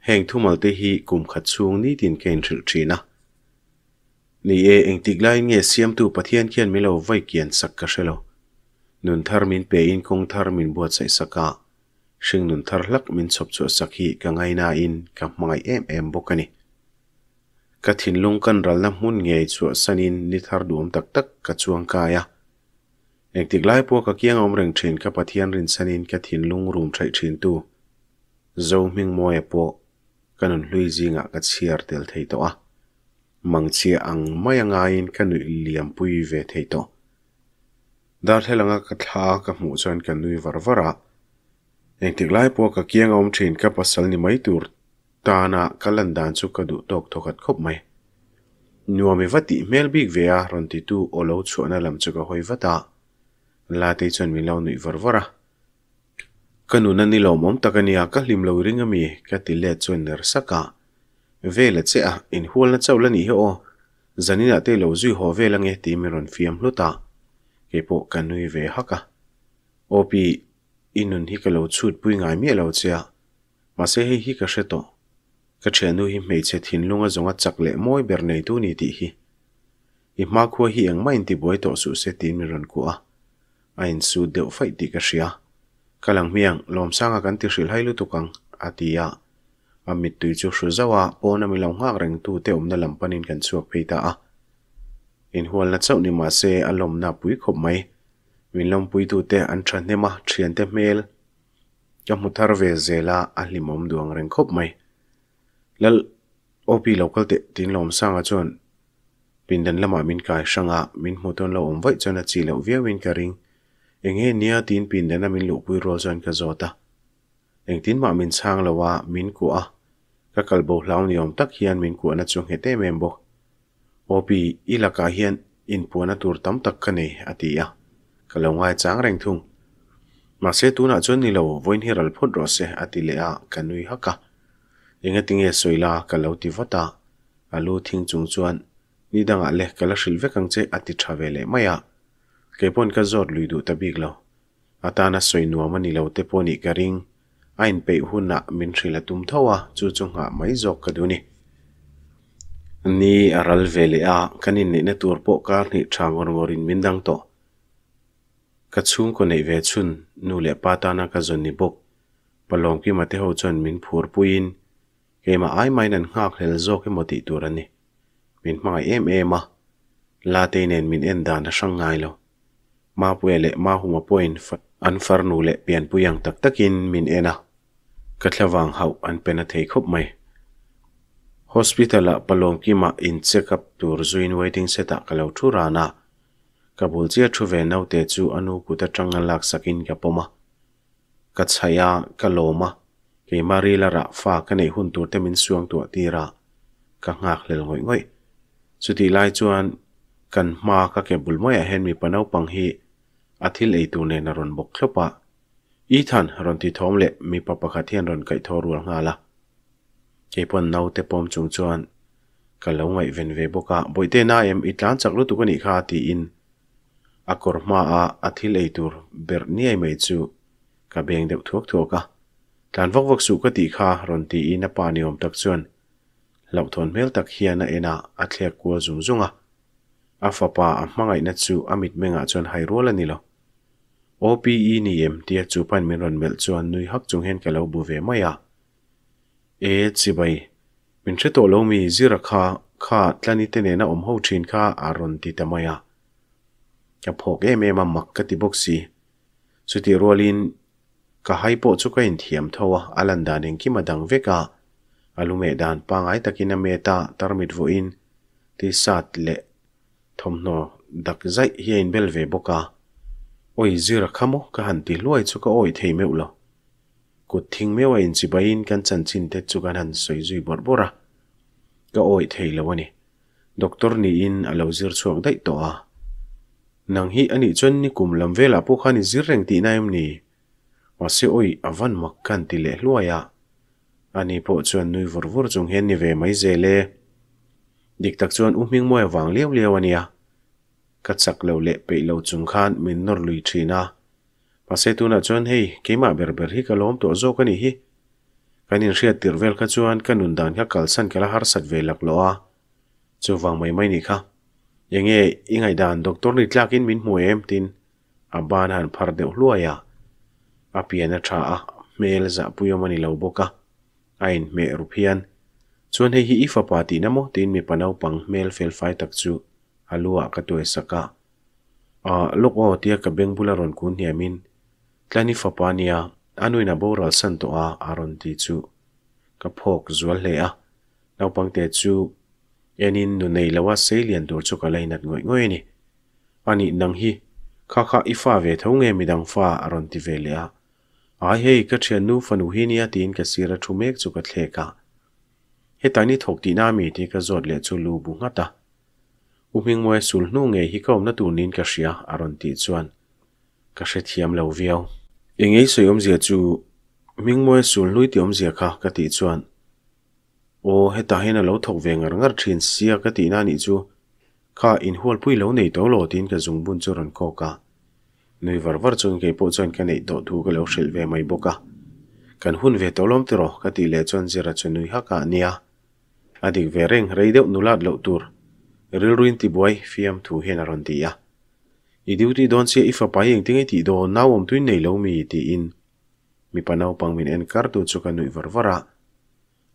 heng thumal te hi kum khat chung ni tin ken thil thina ni e engtik lai nge siam tu pathian khian milo vai kian sak ka shelo nun thar min pe in kong thar min buat sai saka hring nun thar lak min chop chu sakhi ka ngai na in ka mangai em em bokani ka thin lung kan ral na mun nge chu sanin ni thar duam tak tak ka chuang kaya ek tik lai po ka kiang om reng thin ka pathian rin sanin ka thin lung rum thai thin tu zo ming moe po kanun hlui jinga ka chiar tel thei to a mangchia ang mayanga in kanu liam pui ve thei to darthlalang a ka thla ka hmuh chuan kan nui varvara eng tik lai pawh ka kiang awm thin ka pasal ni mai tur tana ka landan chu ka duh tok thokat khop mai nuami vati mel big vea ron ti tu olo chuana lam chu ka hoi vata la te chuan mi lo nui varvara kanuna ni lo mom takania ka à, hlim lo ringa mi ka ti le chuan ner saka vele che à, a in hual na chaw lani hi o zanina te lo zui ho velange ti mi fiam hluta kepo kanui ve haka. Opi inun hi cái lo chut bùi ngai mi lo chia. Ma se hei hi ka sheto. Ka chenu hi mei che thin lunga zonga chak le moi ber nei tu ni ti hi. Hi ma khua hi anh main ti boi to su se tin mình mi ron kua. A in su deu fai ti ka shia. Kalang miang lom sanga kan ti shil hai lu tukang atia. Amit tui chu shu zawa po na mi long hak reng tu te om na lampanin kan chuak ta a in hual na chau ni ma se alom na pui khop mai min lom pui tu te an than ne ma thian te mel ka muthar ve zela a limom duang reng khop mai lal op local te tin lom sanga chon pindan lama min kai sanga min muton lo om vai chana chi lo via win karing enge nia tin pindan min lu pui ro zan ka zota eng tin ma min sang lawa min ku a ka kalbo hlaw ni om tak hian min ku na chung hete mem bo OP ilaka hian inpuana tur tam tak ka nei atia kalongai chang reng thung ma se tuna chon ni lo voin hiral phot ro se atile à a à, kanui haka inga à. tinge soila kalo ti vata alu thing chung chuan ni danga le kala shil ve kang che ati thavele maya kepon ka zor lui du tabik lo atana soinu amani lo te poni karing ain pe huna min thrila tum thowa chu chunga mai zok ka duni นี่อารัลเวลีอาคันนี่เนตัวปกการนี่ช่างวงวินมินดังโตกัดซุ่มคนในเวชุนนูเล่ป้าตานากจนนิบกปลอมกี่มาเที่ยวจนมินผัวปุยินเกมาไอไม่นั่นหักเลลโจกให้มดติดตัวนี่มินมาเอ็มเอมาลาเตนนมินเอ็นดานช่างง่ายลมาป่ยเล่มาหูมาป่ินอันฟาร์นูเล่เปลี่ยนปุยังตักตักินมินเอ็นอ่ะกัดระวังเฮาอันเป็นอะไรครบไหมฮอสพิทอลปลอมกิมาอินเซกับตัวรูอินไวดิงเซตักเลวทุรานะกับบุลเจียทุเวนเอาเตจูอนุกุตจังงลักสกินกับปมะกัจชายากัลโลมะกิมารีลระฟ้ากันในหุ่นตัวเตมินสวงตัวตีระกังหักเลงวยสุดที่ไล่จวนกันมาก็เก็บบุลไม่เห็นมีปนเอาปังฮีอาทิลไอตัวเนนรนบกเข้าปะอีธันรนที่ท้องเละมีปะปะขัดเทียนรนไก่ทอรัวงาละเอพอนนาเตปอมจงจวนกลงไว้เวนเวบกะบอยเตน่าเอมอิตานจักรุตุกนิคาตีอินอากรมาอาอธิเลตุรเบรนียเมจูกับเบงเดบทวกทัวกะการวกวกสุกติขารอนตีอินปานิยมตักจวนเหล่าทนเมลตักเฮียนเอนาอัตเลียกัวจุงจุงะอาฟปาอามังไอเนจูอามิดเมงะจวนไฮรัวลนิโลโอปีอีนิเอมเตียจูปันเมรันเมลจวนนุยฮักจุงเฮนกับเหล่าบุเวมายา e chi bai min che to lo mi zira kha kha tlani te ne na om ho thin kha aron ti te maya ka phok em em mak ka ti bok si su ti rolin ka hai po chu ka in thiam thowa alan dan eng ki madang veka alume dan pangai takina meta tarmit vo in ti sat le thomno dak zai hian bel ve boka oi zira khamo ka han ti luai chu ka oi thei meulo cột thinh mewa in chi bain kan chan chin te chu kan han soi zui bor bora ka oi thei lawani doctor ni in alo zir chuak dai to a nang hi ani chon ni kum lam vela po khani zir reng ti naim ni wa se oi avan mak kan ti le hluaya ani po chuan nui vor vor chung hen ni ve mai zele dịch tắc chuyện u um hming moi wang leu leu ania ka chak lo le pe lâu chung khan min nor lui thina Pasay tuu na cuan hei kei maa berber hii ka loom tuu azo kani hii kani nxiatir vel ka cuan ka nundan ka kalsan ka lahar sat velak loa zuu vang may mayni ka yange ee ingaydaan doktor nitlakin min mua eem tin a baanaan pharde ulua ya apiyana cha'a mel zaapuyo mani laubo ka ayin me erupi yan cuan hei hii ifa paati namo tin me panaupang mel fel fay takzu aluwa katoe saka a lukoo tia ka beng bularon kuni ya min tlani fapania anuina boral san to a aron ti chu ka phok zual le a naupang te chu enin nu nei lawa seilian tur chu ka lainat ngoi ngoi ni ani nang hi kha kha ifa ve tho nge midang fa aron ti ve le a ai hei ka thian nu fanu hi nia tin ka sira thu mek chu ka thle ka he tani thok ti na mi ti ka zot le chu lu bu nga ta uming moi sul nu nge hi kaum na tu nin ka ria aron ti chuan ka she thiam lo viau Yeng ee soo yom zia zu, ming mwe soo lui di yom zia ka ka ti zuan. O he ta hena lau thok veng ar ngar trin siya ka ti nani zu, ka in huol pui lau nei tau lo din ka zung bun zuran ko ka. Nui var var zun kei po zun ka nei to tu ka lau shil ve mai bo ka. Kan hun ve tau lom tiro ka ti le zun zira zun nui ha ka Adik ve reng rei deo nulat lau tur. Rilruin ti buai fiam tu hena ron ya. i duty don sia ifa pa yeng tingai ti do naw om tuin nei lo mi ti in mi panau pangmin en kar tu chu kanui varvara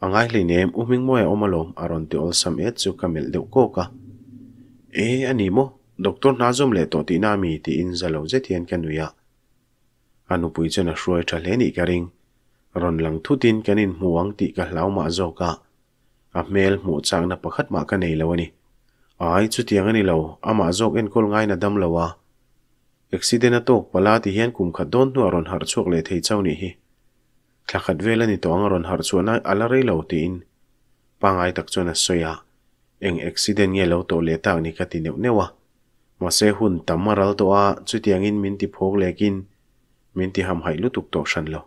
angai le nem uming moya omalom aron ti olsam et chu kamel deu ko ka e ani mo doctor na zum le to ti na mi ti in zalo je thian kanuya anu pui chana shruai tha le ni karing ron lang thu tin kanin muang ti ka hlauma zo ka a mel mu chang na pakhat ma ka nei lo ai chu tiang ani lo ama zok en kol ngai na dam lawa accident na tok pala ti hian kum kha don nu aron har chuk le thei chawni hi kha khat vela ni tong aron har chu na ala rei lo ti in pangai tak chona soya eng accident nge lo to le ta ni ka ti neu ma se tamaral to a chu tiang in min ti phok lekin min ti shan lo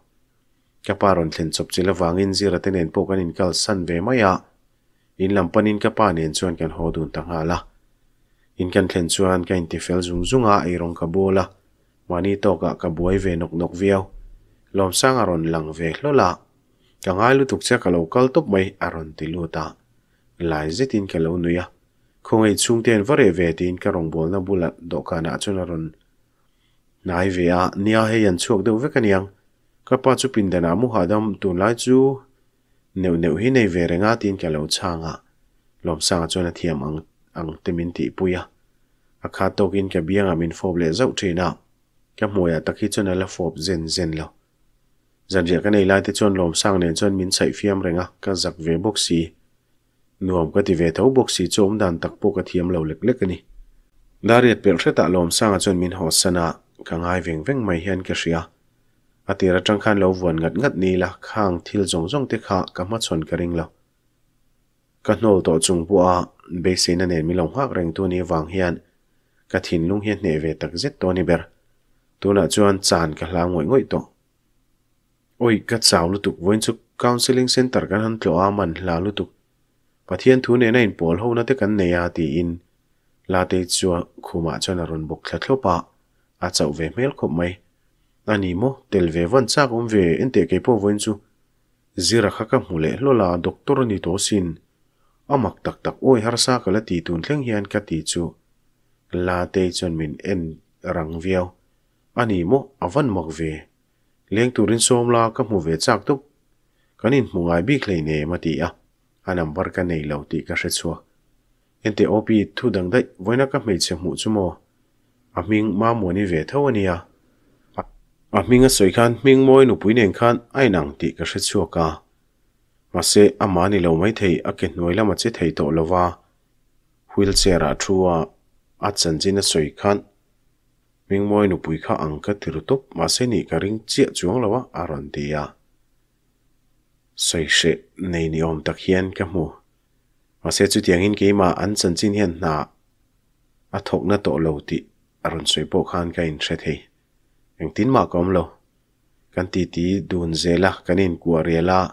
kaparon thlen chop chila wangin zira kal san ve maya in lampanin ka panin chuan kan ho dun tang hala in kan thlen chuan ka in ti fel zung zunga ei rong ka bola mani toka ka buai ve nok nok viau lom sang aron lang ve hlola ka ngai lu tuk che ka lo kal top mai aron ti lu ta lai zetin ka lo nuya khong ei chung ten vare ve tin ka rong bol na bula do ka na ah chun aron nai ve a nia he yan chuak do ve kaniang ka pa chu pin dana mu hadam tun lai chu nếu nếu hi nei ve ăn tin ka lo bùi lom sanga chona thiam ang ang biếng ti mình phô tokin ka bianga nào, fob mùi zau thina ka cho nó là phô fob zen zen dần dần cái này lại lai cho nó lom sang nên cho nó mình rồi cái giặc ne chon min chai fiam renga thấu bốc xì cho ông đàn tắc ve cái boxi chom dan tak cái ka thiam lo lek lek ani dariat sang cho nó mình chon min ho sana ai ngai veng veng mai hian ka shia atira tang khan lo vuan ngat ngất ni la khang thil zong zong te kha ka ma chon ka ring lâu. ka nol tổ chung bu a be se na ne mi long hak reng tu ni vàng hiền ka thin lung hiền ne về tak zet tu ni ber tu na chuan chan ka la ngoi ngoi to ôi ka chaw lu tuk voin chu counseling center kan han tlo a man la lu và thiên thu ne na in pol ho na te kan ne ya ti in la te chu cho chon run ron bok thla thlopa a cháu về mail khop mai ani mo tel ve van cha gom ve en te ke po voin chu zira kha ka mule lo la doctor ni to sin amak tak tak oi har sa ka la ti tun thleng hian ka ti chu la te chon min en rang viao ani mo avan mak ve leng turin som la ka mu ve chak tu kanin mu ngai bi khlei ne ma ti a anam bar ka nei lo ti ka she chu en te op thu dang dai voina ka me che mu chu mo mà mình minga soi khăn, mình moi nụ pui nen khăn, ai nang ti ka mà chu ka ma se ama ni lo mai thei a ke noi lama che thei to lova wheelchair a thua a chan jin a soi khan ming moi nu pui kha ang ka tir top ma se ni ka ring che chuang lawa a ron ti à. soi she nei ni om đặc hian ka mu mà sẽ à à chu à tiếng in ke mà an chân jin hian na a thok na tổ lâu ti a ron soi po khăn ka in thre thei ang tin ma kom lo kan ti ti dun zela kanin kuarela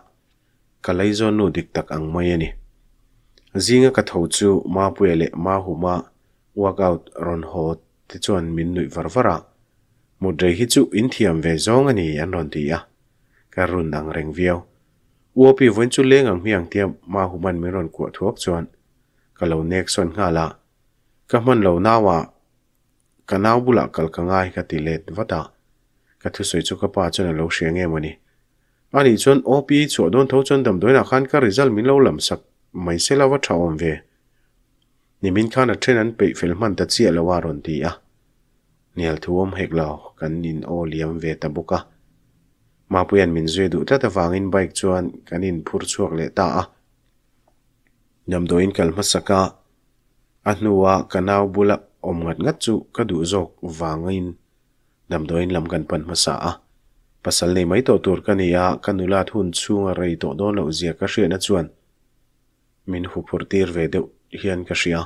kalai zo nu dik tak ang mai ani zinga ka tho chu ma puele ma huma workout ron ho ti chuan min ra, một mudrei hít chu in thiam ve zong ani an ron ti à. a ka run dang reng viau uopi vun chu leng ang miang tiam ma human mi ron ku thuak chuan ka lo nek son nga la ka man lo nawa ka naw bula kal ka ngai ka ti vỡ vata cái thứ suy ka thu soi chu ka pa chana lo hriang em ani ani chon op chu don tho chon dam doina khan ka result min lo lam sak mai se lawa tha om ve nimin khan a thren an pe fel man ta chi lawa ron ti a nial thu om hek lao kan nin o liam ve ta buka ma puyan min zwe du ta ta wangin bike chuan kanin phur chuak le ta a nam doin kal masaka anuwa kanau bula omngat ngat chu ka du jok in gần xã, damdain lamgan panhmasa a pasal nei mai tawtur ka ni a kanulat hun chunga rei tawh dawn lo zia ka hrian mình chuan min hupur về ve deuh hian ka hria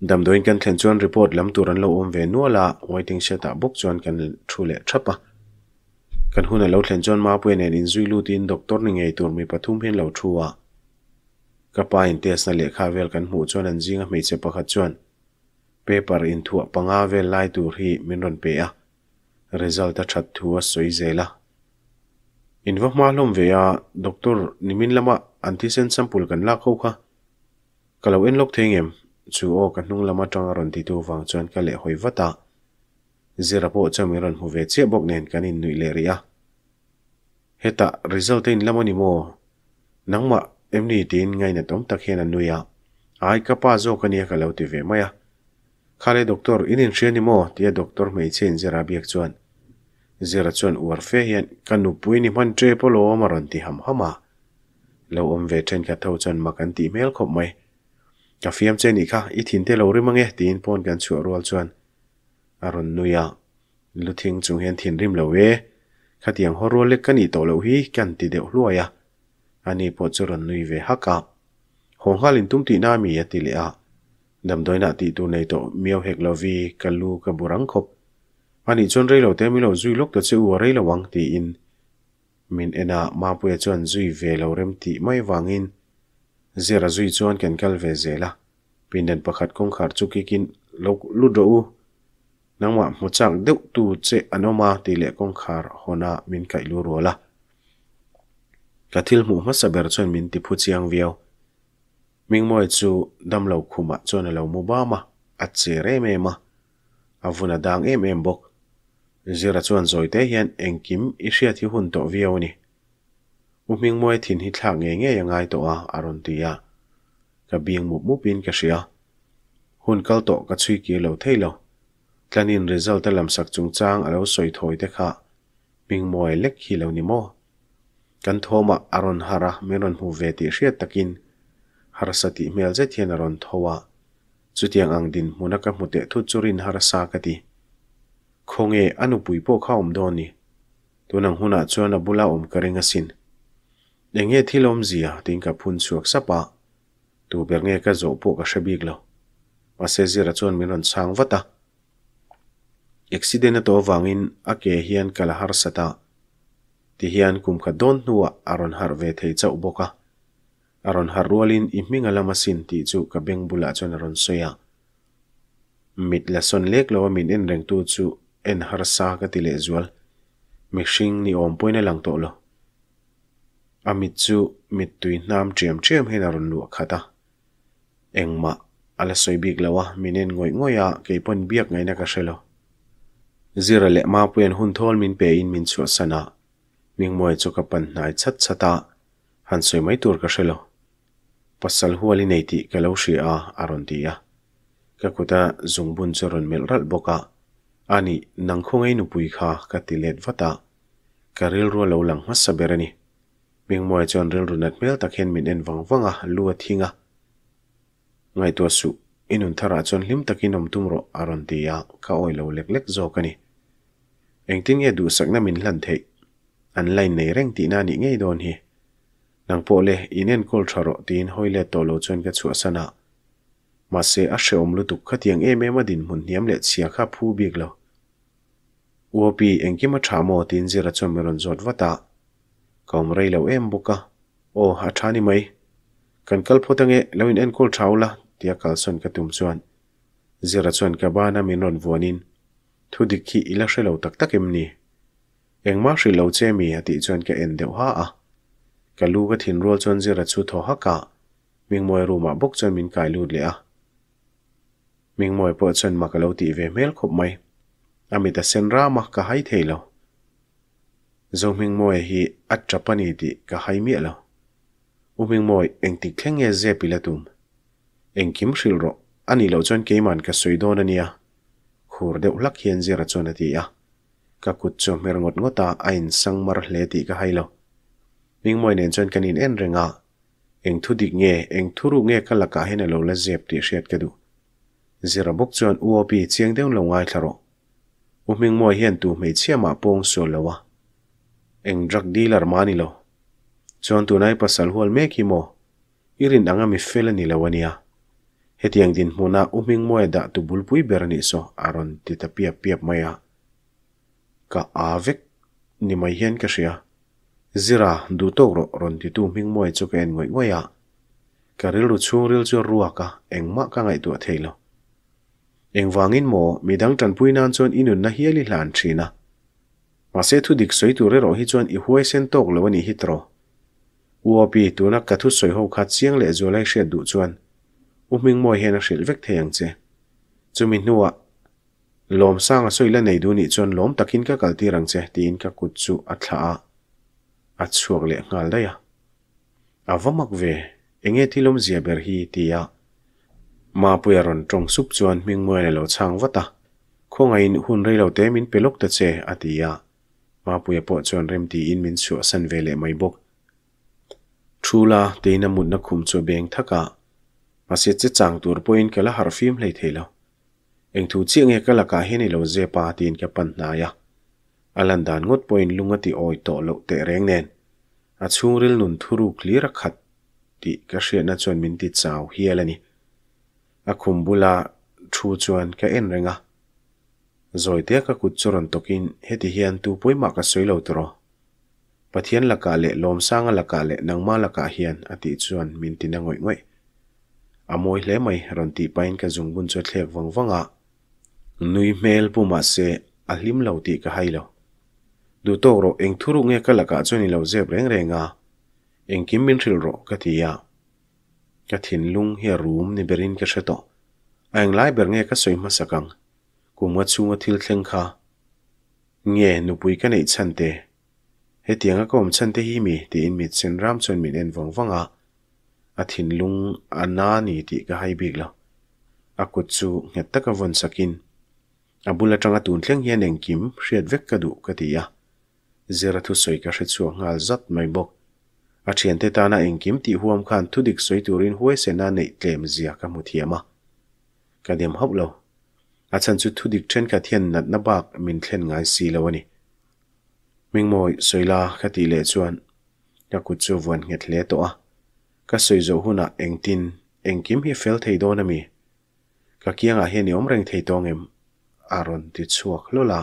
damdain kan thlen chuan report lam tur an lo awm ve nuala waiting shed a buk chuan kan thu le thapa kan hun a lo thlen chuan ma puen en in zui lu tin doctor ni ngei tur mi pathum hin lo thu à. a kapa in tes na le kha chuẩn kan hmu chuan an jinga hmeichhe pakhat chuan paper in thu panga vel lai tur hi mình ron pe à resulta chat thua soi zela inwa malom veya doctor nimin lama antigen sample kan la kho kha kalau en lok thengem chu o kan hnung lama tanga ron ti tu wang chuan ka le hoi wata zera po chami ron hu ve che bok nen kan in nui le ria heta result in lama ni mo nangma emni tin ngai na tom tak hena nuya ai ka pa zo kan ya kalau ti ve maya khale doctor in in shia ni mo tia doctor mei chen zera biak chuan zira chuan uar fe hian kan nu puini hman tre polo maron ti ham hama lo om ve then ka tho chuan makan ti mel khop mai ka fiam che ni kha i thin te lo ri mange tin pon kan chu rol chuan aron nuya luthing chung hian thin rim lo we khatiang horo le kani to lo hi kan ti de hluaya ani po churan nui ve haka hong halin tum ti na mi ya ti le a dam doina ti tu nei to miao hek lo vi kalu ka burang khop ani chon reilo te milo zui lok to che u reilo wang ti in min ena ma puya chon zui ve lo rem ti mai wangin zera zui chon ken kal ve zela pinden pakhat kong khar chu kikin lok lu do u nang à ma mu chak deu tu che anoma ti le kong khar hona min kai lu ro la kathil mu ma saber chon min ti phu chiang viau ming moi chu dam lo khuma chon lo mu ba ma a che re me ma avuna à dang em em bok zira chuan zawi te hian engkim i hriat hi hun tawh viau ni u hming mawi thin hi thlak nge nge yangai tawha a rawn ti a ka biang mup mup in ka hria hun kal tawh ka chui ki lo thei lo tlanin result alam sak chung chang alo soi thoi te kha ming mawi lek hi lo ni mo kan thoma aron hara meron hu ve ti hriat takin harasati mel je thian aron thowa chutiang ang din munaka mute thu churin harasa ka ti kong e anu pui po ka om do ni. Tu nang huna chua na bula om kare nga sin. Nye nge thil om zi a tiin ka pun chuak sa pa. Tu ber nge ka zo po ka shabig lo. Masa zi ra chuan minon chang vata. Eksidena to vangin a hiyan kalahar sata. Ti hiyan kum ka don aron har ve thay ubo ka. Aron har rualin imi nga ti ju ka bula chuan aron soya. Mit la lo amin en reng tu chuu. en har sa ka tile zual mihring ni om poina e lang to lo amit chu mit tui nam tiam tiam hen arun lu khata ma ala soy big lawa minen ngoi ngoya keipon biak ngai na ka shelo zira le ma puen hun thol min pe in min chu sana ming moi chu ka pan nai chat chata han soy mai tur ka pasal huali nei ti ka lo shi a aron ti ya ka kuta zungbun choron mel ral boka ani nangkhongai nupui kha ka tilet vata ka ril ru lo lang hma saberani mingmoi chon ril ru nat mel takhen min en wang wanga lua thinga Ngay to su inun thara chon hlim takin om tumro aron tia ka oi lo lek lek zo kani engtin ye du sakna min hlan thei an lain nei reng ti na ni ngei don hi nang pole inen kol tharo tin hoile to lo chon ka chu asana มาเซอเชอมลุตุกขัดยังเอเมมาดินมุนเนียมเลเสียข้าผู้บีกลอวปีเองกิมาชามอตินจิระชมรอนจดวตากอมไรเลวเอ็มบุกะโออาชานิไหมกันกัลพตังเอเลวินเอ็นโคลชาวละเตียกัลส่วนกระตุมส่วนจิระชวนกบ้านามินรอนวนินทุดิกีอิละเชลตักตักเอ็มนี่เองมาชิเลวเจมีอติจวนกะเอ็นเดวฮาอะกะลูกะทินรัวจวนจิระชุทอฮะกะมิงมวยรูมาบุกจวนมินกายลูดเลยอะ mình mồi bộ chân mặc cả lâu tị về mel khop mai amita sen ra mặc cả hai thầy lâu zo mình mồi hi at trapani tị cả hai mẹ lâu u mình mồi anh tị khen nghe dễ pila tùm anh kim sỉl ro ani lâu chân kế màn cả suy đô nè nia khur đeo lắc hiền dễ ra chân tị à cả cút cho mer ngót ngót ta anh sang mar lê tị cả hai lâu mình mồi nên chân cái nín en renga eng à. thu dik nge eng thuru nge kala ka hena lâu la zep ti xét ka du zira bok chuan UOP chiang deuh longai thlaro uming moi hian tu mei chiama pong so lowa eng drug dealer mani lo chuan tunai pasal hual mek hi mo irin anga mi fel ni lawania hetiang din hmuna uming moi da tu bulpui berani so aron ti tapia piap maya ka avek ni mai hian ka shia zira du tokro ron ti tu ming moi chu ken ngoi waya karil ru chung ril chu ruaka engma ka ngai tu theilo engwangin mo midang tanpuinan chon inun na hiali lan china mase thu dik soi tu re ro hi chon i huai sen tok lo ni hitro uopi tu na kathu soi ho kha chiang le zo lai she du chuan u ming mo hena shil vek theng che chumi nuwa lom sang soi la nei du ni chon lom takin ka kalti rang che ti in ka kut chu a tha a chuak le ngal da ya avamak ve enge thilom zia ber hi ti mà ma pui ron tong sup chuan ming moi lo chang wata khonga in hun rei lo te min pelok ta che atia ma pui po chuan rem ti in min chu san vele mai bok thula teina mut na khum mà beng thaka masi che chang tur poin là har phim lei thelo eng thu chi nge kala ka he ni lo je pa tin ka pan na ya alan dan ngot poin lungati oi to lo te reng nen a chung ril nun thuru clear khat ti ka she mình chon min ti chaw hialani a khum bula thu chuan ka en renga zoi te ka kut churon tokin heti hian tu poima ka soilo tro pathian laka le lom sanga laka le nangma laka hian ati à chuan min tina ngoi ngoi à amoi hle mai ron ti pain ka jungbun chu thlek wangwanga vâng vâng nui mel puma se ahlim à lo ti ka hailo du to ro eng thuru nge ka laka chuan i lo zep reng renga eng kim min thil ro ka tiya ka thiên lung hi rùm ni berin anh ka sheto ang lai ber nge ka soima sakang kumwa chunga thil thleng kha nge nupui ka nei tiếng he tianga kom chante hi mi thì in mit sen ram chon min en wang à, a thiên lung anh anani thì ka hai bik la akut chu nge taka von trăng abula tanga tun hiền hian kim, hriat vét ka du ka ti ya zera thu soi ka hre xuống ngal zat mày bốc a thian te ta na engkim ti huam khan thudik soi turin huai sena nei tlem zia ka mu thiama ka dem hop lo a chan chu thudik then ka thian nat na bak min thlen ngai si lo ani mingmoi soila ka ti le chuan ka kut chu wan nget le to a ka soi zo huna engtin engkim hi fel thei don ami ka kianga he ni omreng thei tong em aron ti chuak lola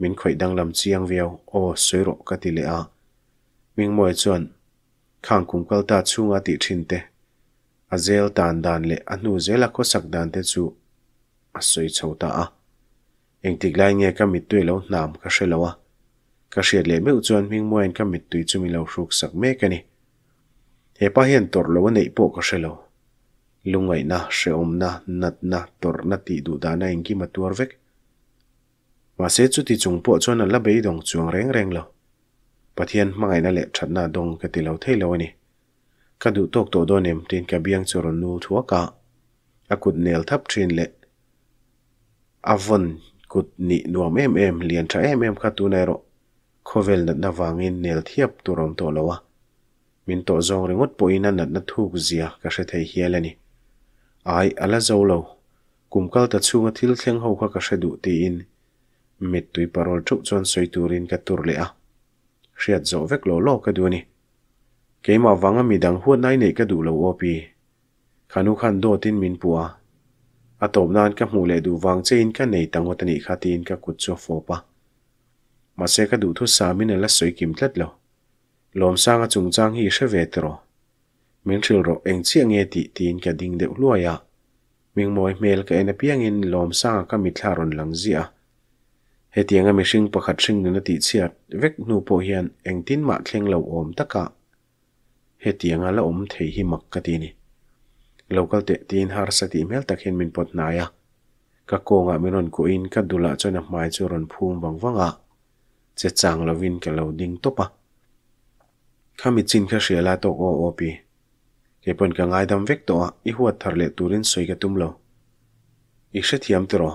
min khoi dang lam chiang veo o soiro ka ti le a mingmoi chuan khang kum kal ta chunga ti thin te a zel tan dan le a nu zela kho sak dan te chu a soi chota a eng tik lai nge ka mit tui lo nam ka she lo a ka she le me u chuan ming mo en ka mit tui chu mi lo ruk sak me ka ni he pa hian tor lo nei po ka she lo lungai na she om na nat na tor na ti du da na eng ki ma tuar vek ma se chung po chuan a la be dong chuang reng reng lo pathian mangai na le thatna dong ka tilo theilo ani ka du to do nem tin ka biang choron nu thua ka akut nel thap thin le avon kut ni nuam em em lian tha em em kha tu nai ro khovel na wangin nel thiap tu rom to lowa à. min to zong ringot po ina nat na thuk zia ka she thei hialani ai ala zolo kumkal ta chunga thil thleng ho kha ka she du ti in mit tui parol chuk chon soiturin ka tur le a เรียดโจเวกโลโลกระดูนี่เกมาวังมีดังหัวในนี่กระดูโลโอปีขานุขันโดตินมินปัวอตบนานกับหูเลดูวางเจนกันในตังวัตนิคาตีนกับกุดโซโฟปะมาเซกรดูทุสามินละสวยกิมทัดโลลมสร้างจุงจางฮีเชเวตโรมิงชิลโรเองเชียงเอติตีนกับดิงเดือลวยะมิงมอยเมลกับเอนเปียงอินลมสร้างกับมิทารอนหลังเสียเฮตียงอเมชิงประคัดชิงนนติเชียดเวกนูโปเฮียนเองตินมาเคลงเล่าอมตะกะเฮตียงอาละอมเทหิมักกตินี่เรากเตะตินฮาร์สติเมลตะเคีนมินปดนายะกะโกงอะมินนกุอินกัดดุละจนหมายจรนพูมบังวังอะจะจังลาวินกะเราดิงตบะข้ามิจินข้าเสียลาตกโอโอปีเกปนกับไงดำเวกตัวอีหัวทะเลตูรินสวยกะตุมโลอีเสียทียมตัว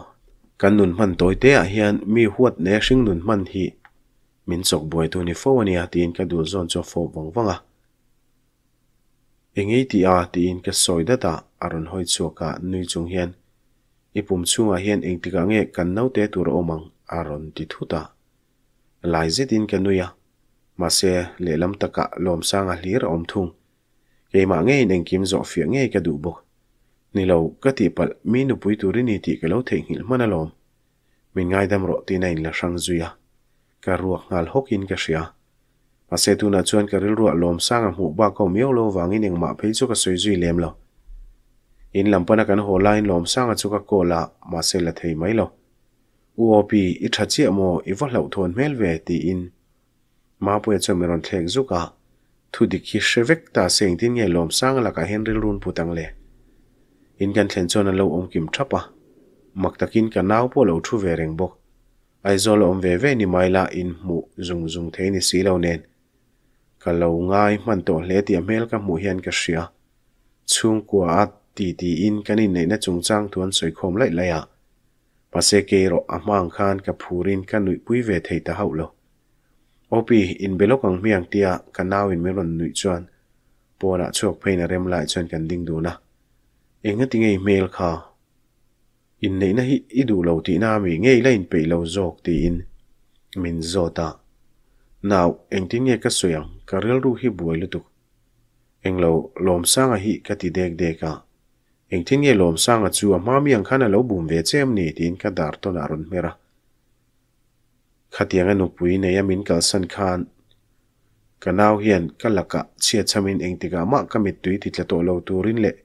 kan nun man toy te a ah hian mi huat ne hring nun man hi min chok buai tu ni fo ania ah tin ka dul zon cho fo wang wanga ah. engei ti a ti in ka soi data aron hoi chuka nui chung hian ipum chunga hian engtika nge kan nau te tur omang aron ti thuta lai zetin ka nuya ma se le lam taka lom sanga hlir om thung keima nge in engkim zo fia nge ka du bok นี่เราก็ตีปัลมีนุปุยตัุรินีติก็เราเทงหิลมันลม์มินง่ายดำรอตีในละชังจุยการรัวงาลฮกินกเสียอาเซตัวนาชวนการรัวลมสร้างหูบ้าก็มียวโลวางินยังมาเพจุกสวยจุยเลมลราอินลำปนักันโหลายลมสร้างจุกโกลามาเซลเทยไหมเราอูอปีอิทัชเจโมอิวัลเหล่าทวนเมลเวตีอินมาเปวยจมิรอนเทงจุกะทุดิคิเชเวกตาเสียงที่เงยลมสร้างละกะเฮนริลุนปูตังเล in kan thlen chuan an lo awm kim thapa mak takin kan nau pawh lo thu ve reng bawk ai zawl awm ve ve ni maila in hmuh zung zung thei ni si lo nen ka lo ngai hman tawh hle ti a mel ka hmuh hian ka hria chung kwa a ti ti in kanin nei na chung chang tuan soi khom lai lai a pase ke ro amang khan ka phurin ka nui pui ve thei ta hau lo opi in belokang miang tia ka naw in melon nui chuan pona chok pheina rem lai chuan kan ding du na anh ti ngei mel kha in nei na hi i lâu lo ti na mi nghe la in pe lo jok ti in min ta, naw anh tin nghe cái suyam ka rel ru hi buai lu tuk anh lâu lom sanga hi cái ti đẹp đẹp kha, anh tin nghe lom sanga chu a mami ang khana lo bum ve chem ni tin ka dar to na run mera khi anh nu pui nei mình kal san khan ka naw hian ka laka chia chamin eng tika ma kamit tui ti tla to lo turin le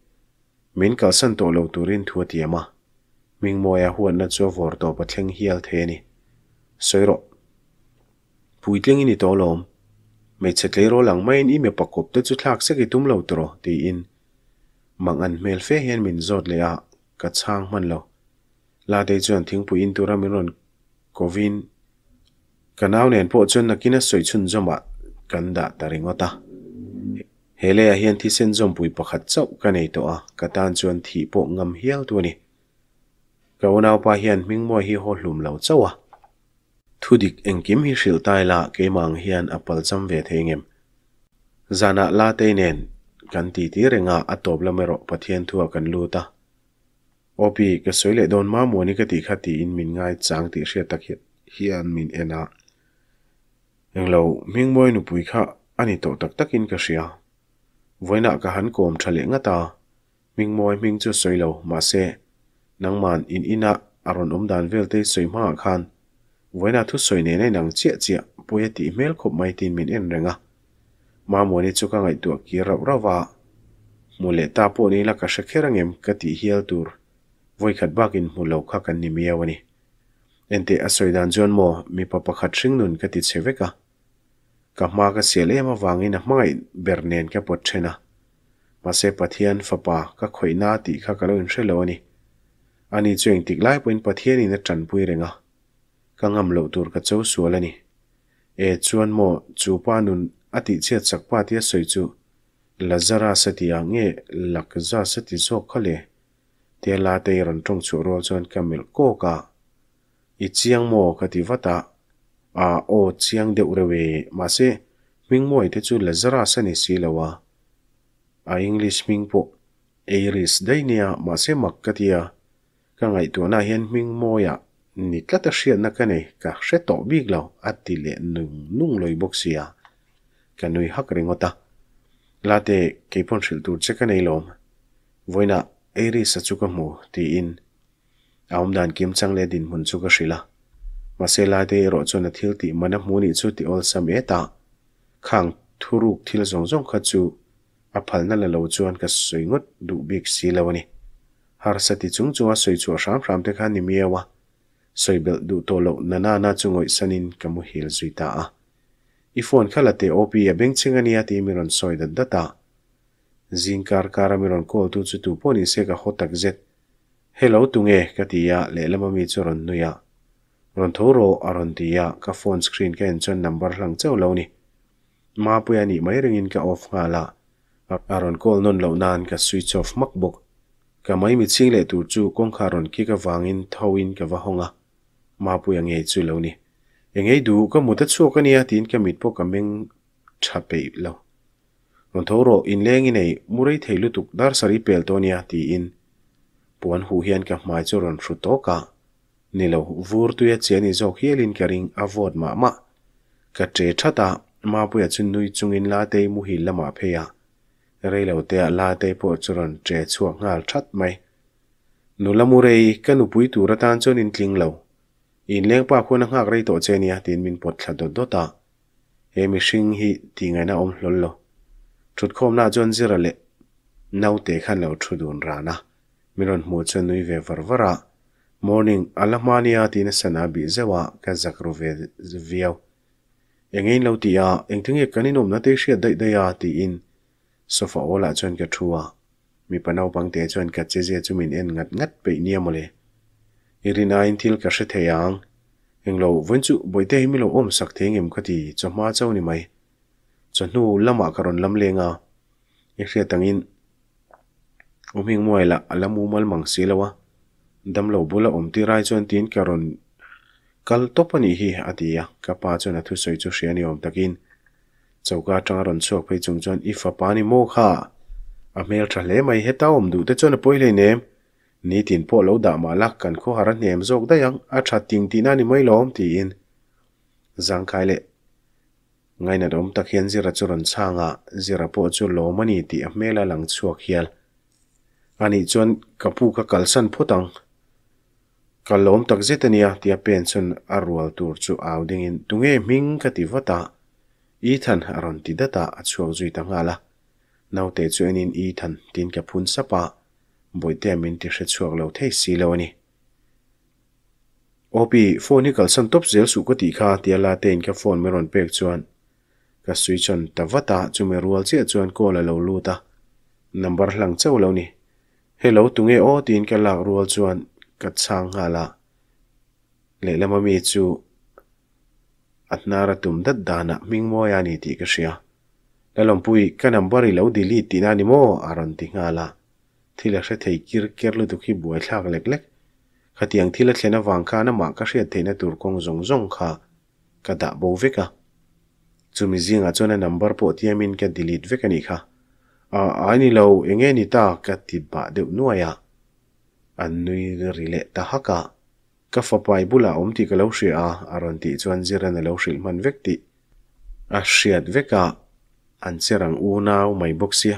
min ka san to lo turin thu ti ma ming mo ya hu na cho vor to pa thleng hial the ni soi ro pui ni to lo me che tle ro lang mai ni me pa kop te chu thlak se ki tum lo tro ti in mang an mel fe hen min zot le ya ka chang man lo la de chuan thing pui in tura min ron kovin kanaw nen po chuan na kina soi chun zoma kanda taringota ta Hệ hiện hele a hian thi sen zompui pakhat chauh ka nei to a katan chuan thi pawh ngam hial tu ni kaunaupa hian mingmawi hi haw hlum à? chau địch anh engkim hi hril tai là cái la keimang hian apal cham ve thengem zana la te nen kan ti ti renga atop lamero pathian thua kan luta opi ka soile don ma moni ka ti khati in min ngai chang ti hria takhet hian min ena englo mingmawi nu pui kha ani to tak in ka hria với voina ka han kom thale nga ta ming mình ming chu lầu mà se nắng màn in in ina aron om dan vel te soi ma khan voina thu soi ne nei nang chịa, chia poya ti mel khop mai tin mà en renga ma moni ngày tuổi ngai tu ki raw rawa mule ta là em tí po với la ka in ka ti hial tur voi khat bakin mulo kha kan ni miawani ente asoi dan jon mo mi papa khat ring nun ka ti cheveka kama ka sele ma wangi na mga in bernen ka potche na. Mase patihan fapa ka khoi na ti ka kalo in shi lawani. Ani zueng tig lai po in patihan ina chan pui renga. Ka ngam lo tur ka chow suwa lani. E chuan mo chu pa nun ati chia chak tia soy chu. La a nge lak za sa kale. Tia la te iran trong chuan ka mil I chiang mo ka ti vata. à o chiang mà deuh rewe mase mingmoi te chu lazara sani silawa à, english mình Iris mà mingpo aries dainia mase makkatia ka ngai tuna hian mingmoya ni tlata hriatna ka nei ka hre tawh bik lo a ti le nung nung loi bawk sia ka nui hak ringota late keipon hril tur che ka lắm, lawm na Iris a chu ka hmu ti in aum dan kim chang le din hun chu ka hrila Masay lai dee roo zon na thil di mana mooni zu di ol sam ee taa. Kaang thuruk thil zong zong ka zu apal na la lau zuan ka sui ngut du bik si lawa ni. Har sa di zung zua sui zua sram sram te ka ni miya wa. Sui bil du to lau na na ka mu hil zui taa a. Ifuan ka ya beng chinga ni a di miron soi da da taa. tu zu tu po ni rontoro arondiya ka phone screen ka inchon number lang cheu lo ni ma puya ni mai ringin ka off nga la aron call non lo nan ka switch off macbook ka mai mi ching le tur chu kong kha ron ki ka wangin thawin ka wa honga ma puya nge chu lo ni enge du ka muta chu ka ni ya tin ka mit po ka meng thape lo rontoro in leng in ei murai thailu tuk dar nilo vur tuya chiani zawk hialin ka ring a vot ma ma ka tre thata ma puya chun nui chungin la te mu hi lama pheya reilo te la te po churon tre chuak ngal that mai nulamu rei kanu pui tu ratan chon in tling lo in leng pa khona ngak rei to chenia tin min pot thla do dota he mi shing hi tingai na om hlol lo thut khom na chon zira le nau te khan lo thudun rana miron mu chon nui ve varvara morning alamania tin sana bi zewa ka zakru ve viau engin lo ti a engthing e kaninom na te shia dai dai a ti in sofa ola chon ka thua mi panau pang te chon ka cheje chumin en ngat ngat pe niamole irina in thil ka she theyang englo vunchu boite hi lo om sak thengem khati chama chau ni mai chanu lama karon lamlenga e hria tangin umhing moila alamu mal mangsi lawa damlo bula om ti rai chon tin karon kal to pani hi adiya ka pa chon athu soi chu shiani om takin chauka tang ron chok phai chung chon ifa pani mo kha a mel tra le mai heta om du te chon poile ne ni tin po lo da ma lak kan kho har nem jok da yang a tha ting ti na ni mai lom ti in zang kai le ngai na dom ta khian zira churon changa zira po chu lo mani ti a mela lang chuak hial ani chon kapu ka kalsan phutang kalom tak zetania tia pension arual tur chu auding in tunge ming ti vata ithan aron ti data achu zui ta ngala nau te chu in in ithan tin ka phun sapa boi te min ti she chuak lo thei si lo ni op phone kal san top zel su ko ti kha tia la te in ka phone meron pek chuan ka sui chon ta vata chu me rual che chuan call a lo lu ta number lang chaw lo ni hello tunge o tin ka la rual chuan sang ka chang nga la leilam ami chu atnara tum dat dana mingmo ya ni ti ka shia lalompui kanam bari lo dili ti na ni mo aron ti nga la thila hre thei kir ker lu tukhi buai thlak lek lek khatiang thila thlena wang kha na ma ka hre theina tur kong zong zong kha ka da bo veka chumi zinga chona number po tiamin ka delete veka ni kha a ani lo enge ni ta ka ti ba deu nuaya an nui rile ta haka ah. ka fapai bula om ti ka lo hria ah. aron ti chuan zira na lo hril man vek ti a hriat veka ah. an cherang u nau mai boxia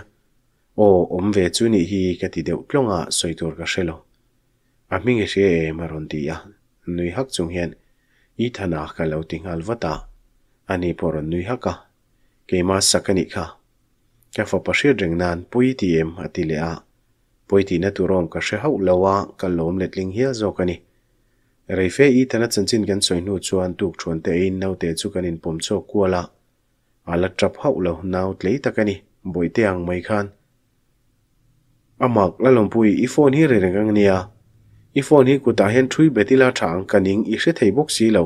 o om ve chu ni hi ka ti deuh tlonga soitur ka hrelo a minge she e maron ti ya nui hak chung hian i thana ka lo ti ngal wata ani poron nui haka keima sakani kha ka fa pasir reng nan pui ti em atile a poitina turom ka she hau lawa ka lom letling hial zokani reife i tana chanchin kan soinu chuan tuk thuan te in naute chu kan in pomcho kuala ala trap hau lo nau tlei takani boite ang mai khan amak la lompui i phone hi reng ang nia i phone hi kuta hen thui betila thang kaning i hre thei bok si lo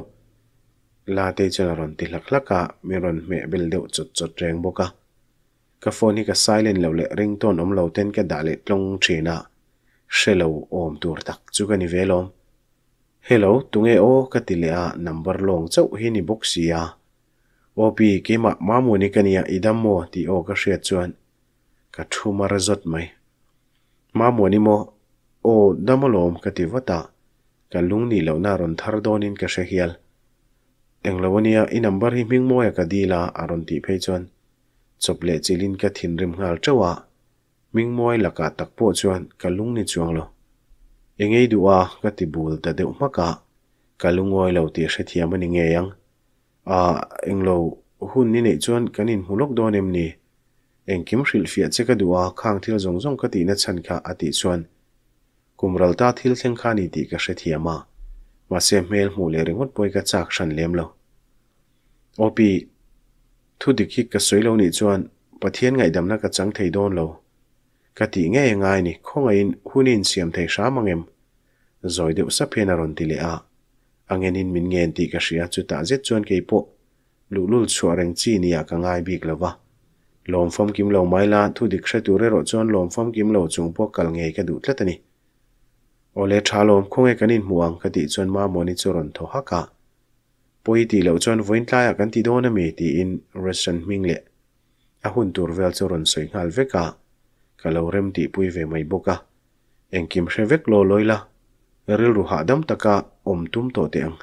la te chana ron ti hlak hlaka meron me bel deuh chot chot reng boka ka phone hi ka silent lo le ringtone om lo ten ka da le tlong thina ah. shelo om tur tak chu ka ni velom hello tunge o ka tile a ah, number long chau hi ni box ya ah. op ke ma mamu ni kania idam mo ti o ka hriat chuan ka thu mar zot mai mamu ni mo o damolom ka ti wata ka lung ni lo na ron thar donin ka shehial englawania i number hi mingmoya ka dila aron ti phei chuan จบเละจีลินก็ทิ้นริมหาลเจ้าวะมิงมวยลักาตักโป้จวนกะลุงนีิจวงโลเังไงดูอ่ะก็ติบูลแต่เดวมากะกะลุงวยเหล่าตียเสถียมันเังไงยังอ่าเองเราหุ่นนี่เนี่ยจวนกันนินหุ่ลกโดนเอ็มนี่เองคิมสิลเฟียเจกะดูว่าข้างที่เราจงจงก็ตีนัชันค่ะอาทิตย์่วนกุมรัลตาที่เราเซงข้านี่ตีกะเสถียมามาเซมเมลหมูเลริงวัดป่วยก็จากฉันเลี้ยมโลโอปี thu dik hi ka soi lo ni chuan pathian ngai damna ka chang thei don lo ka ti nge ngai ni khonga in in hunin siam thei sha mangem zoi deuh sa phena ron ti le a angen in min ngen ti ka shia chu ta zet chuan ke po lu lul chu areng chi ni cái ka ngai bik lova lòng phong kim lo mai la thu dik sha tu rồi ro chuan lòng phong kim lo chung po kal ở ka du lòng ole thalom cái kanin muang ka ti chuan ma moni chu ron tho haka poi ti lo chuan voin tlai kan ti dona mi ti in restaurant ming le a hun tur vel chu ron soi ngal veka ka lo rem ti pui ve mai boka engkim hrevek lo loila ril ru ha dam taka om tum to te ang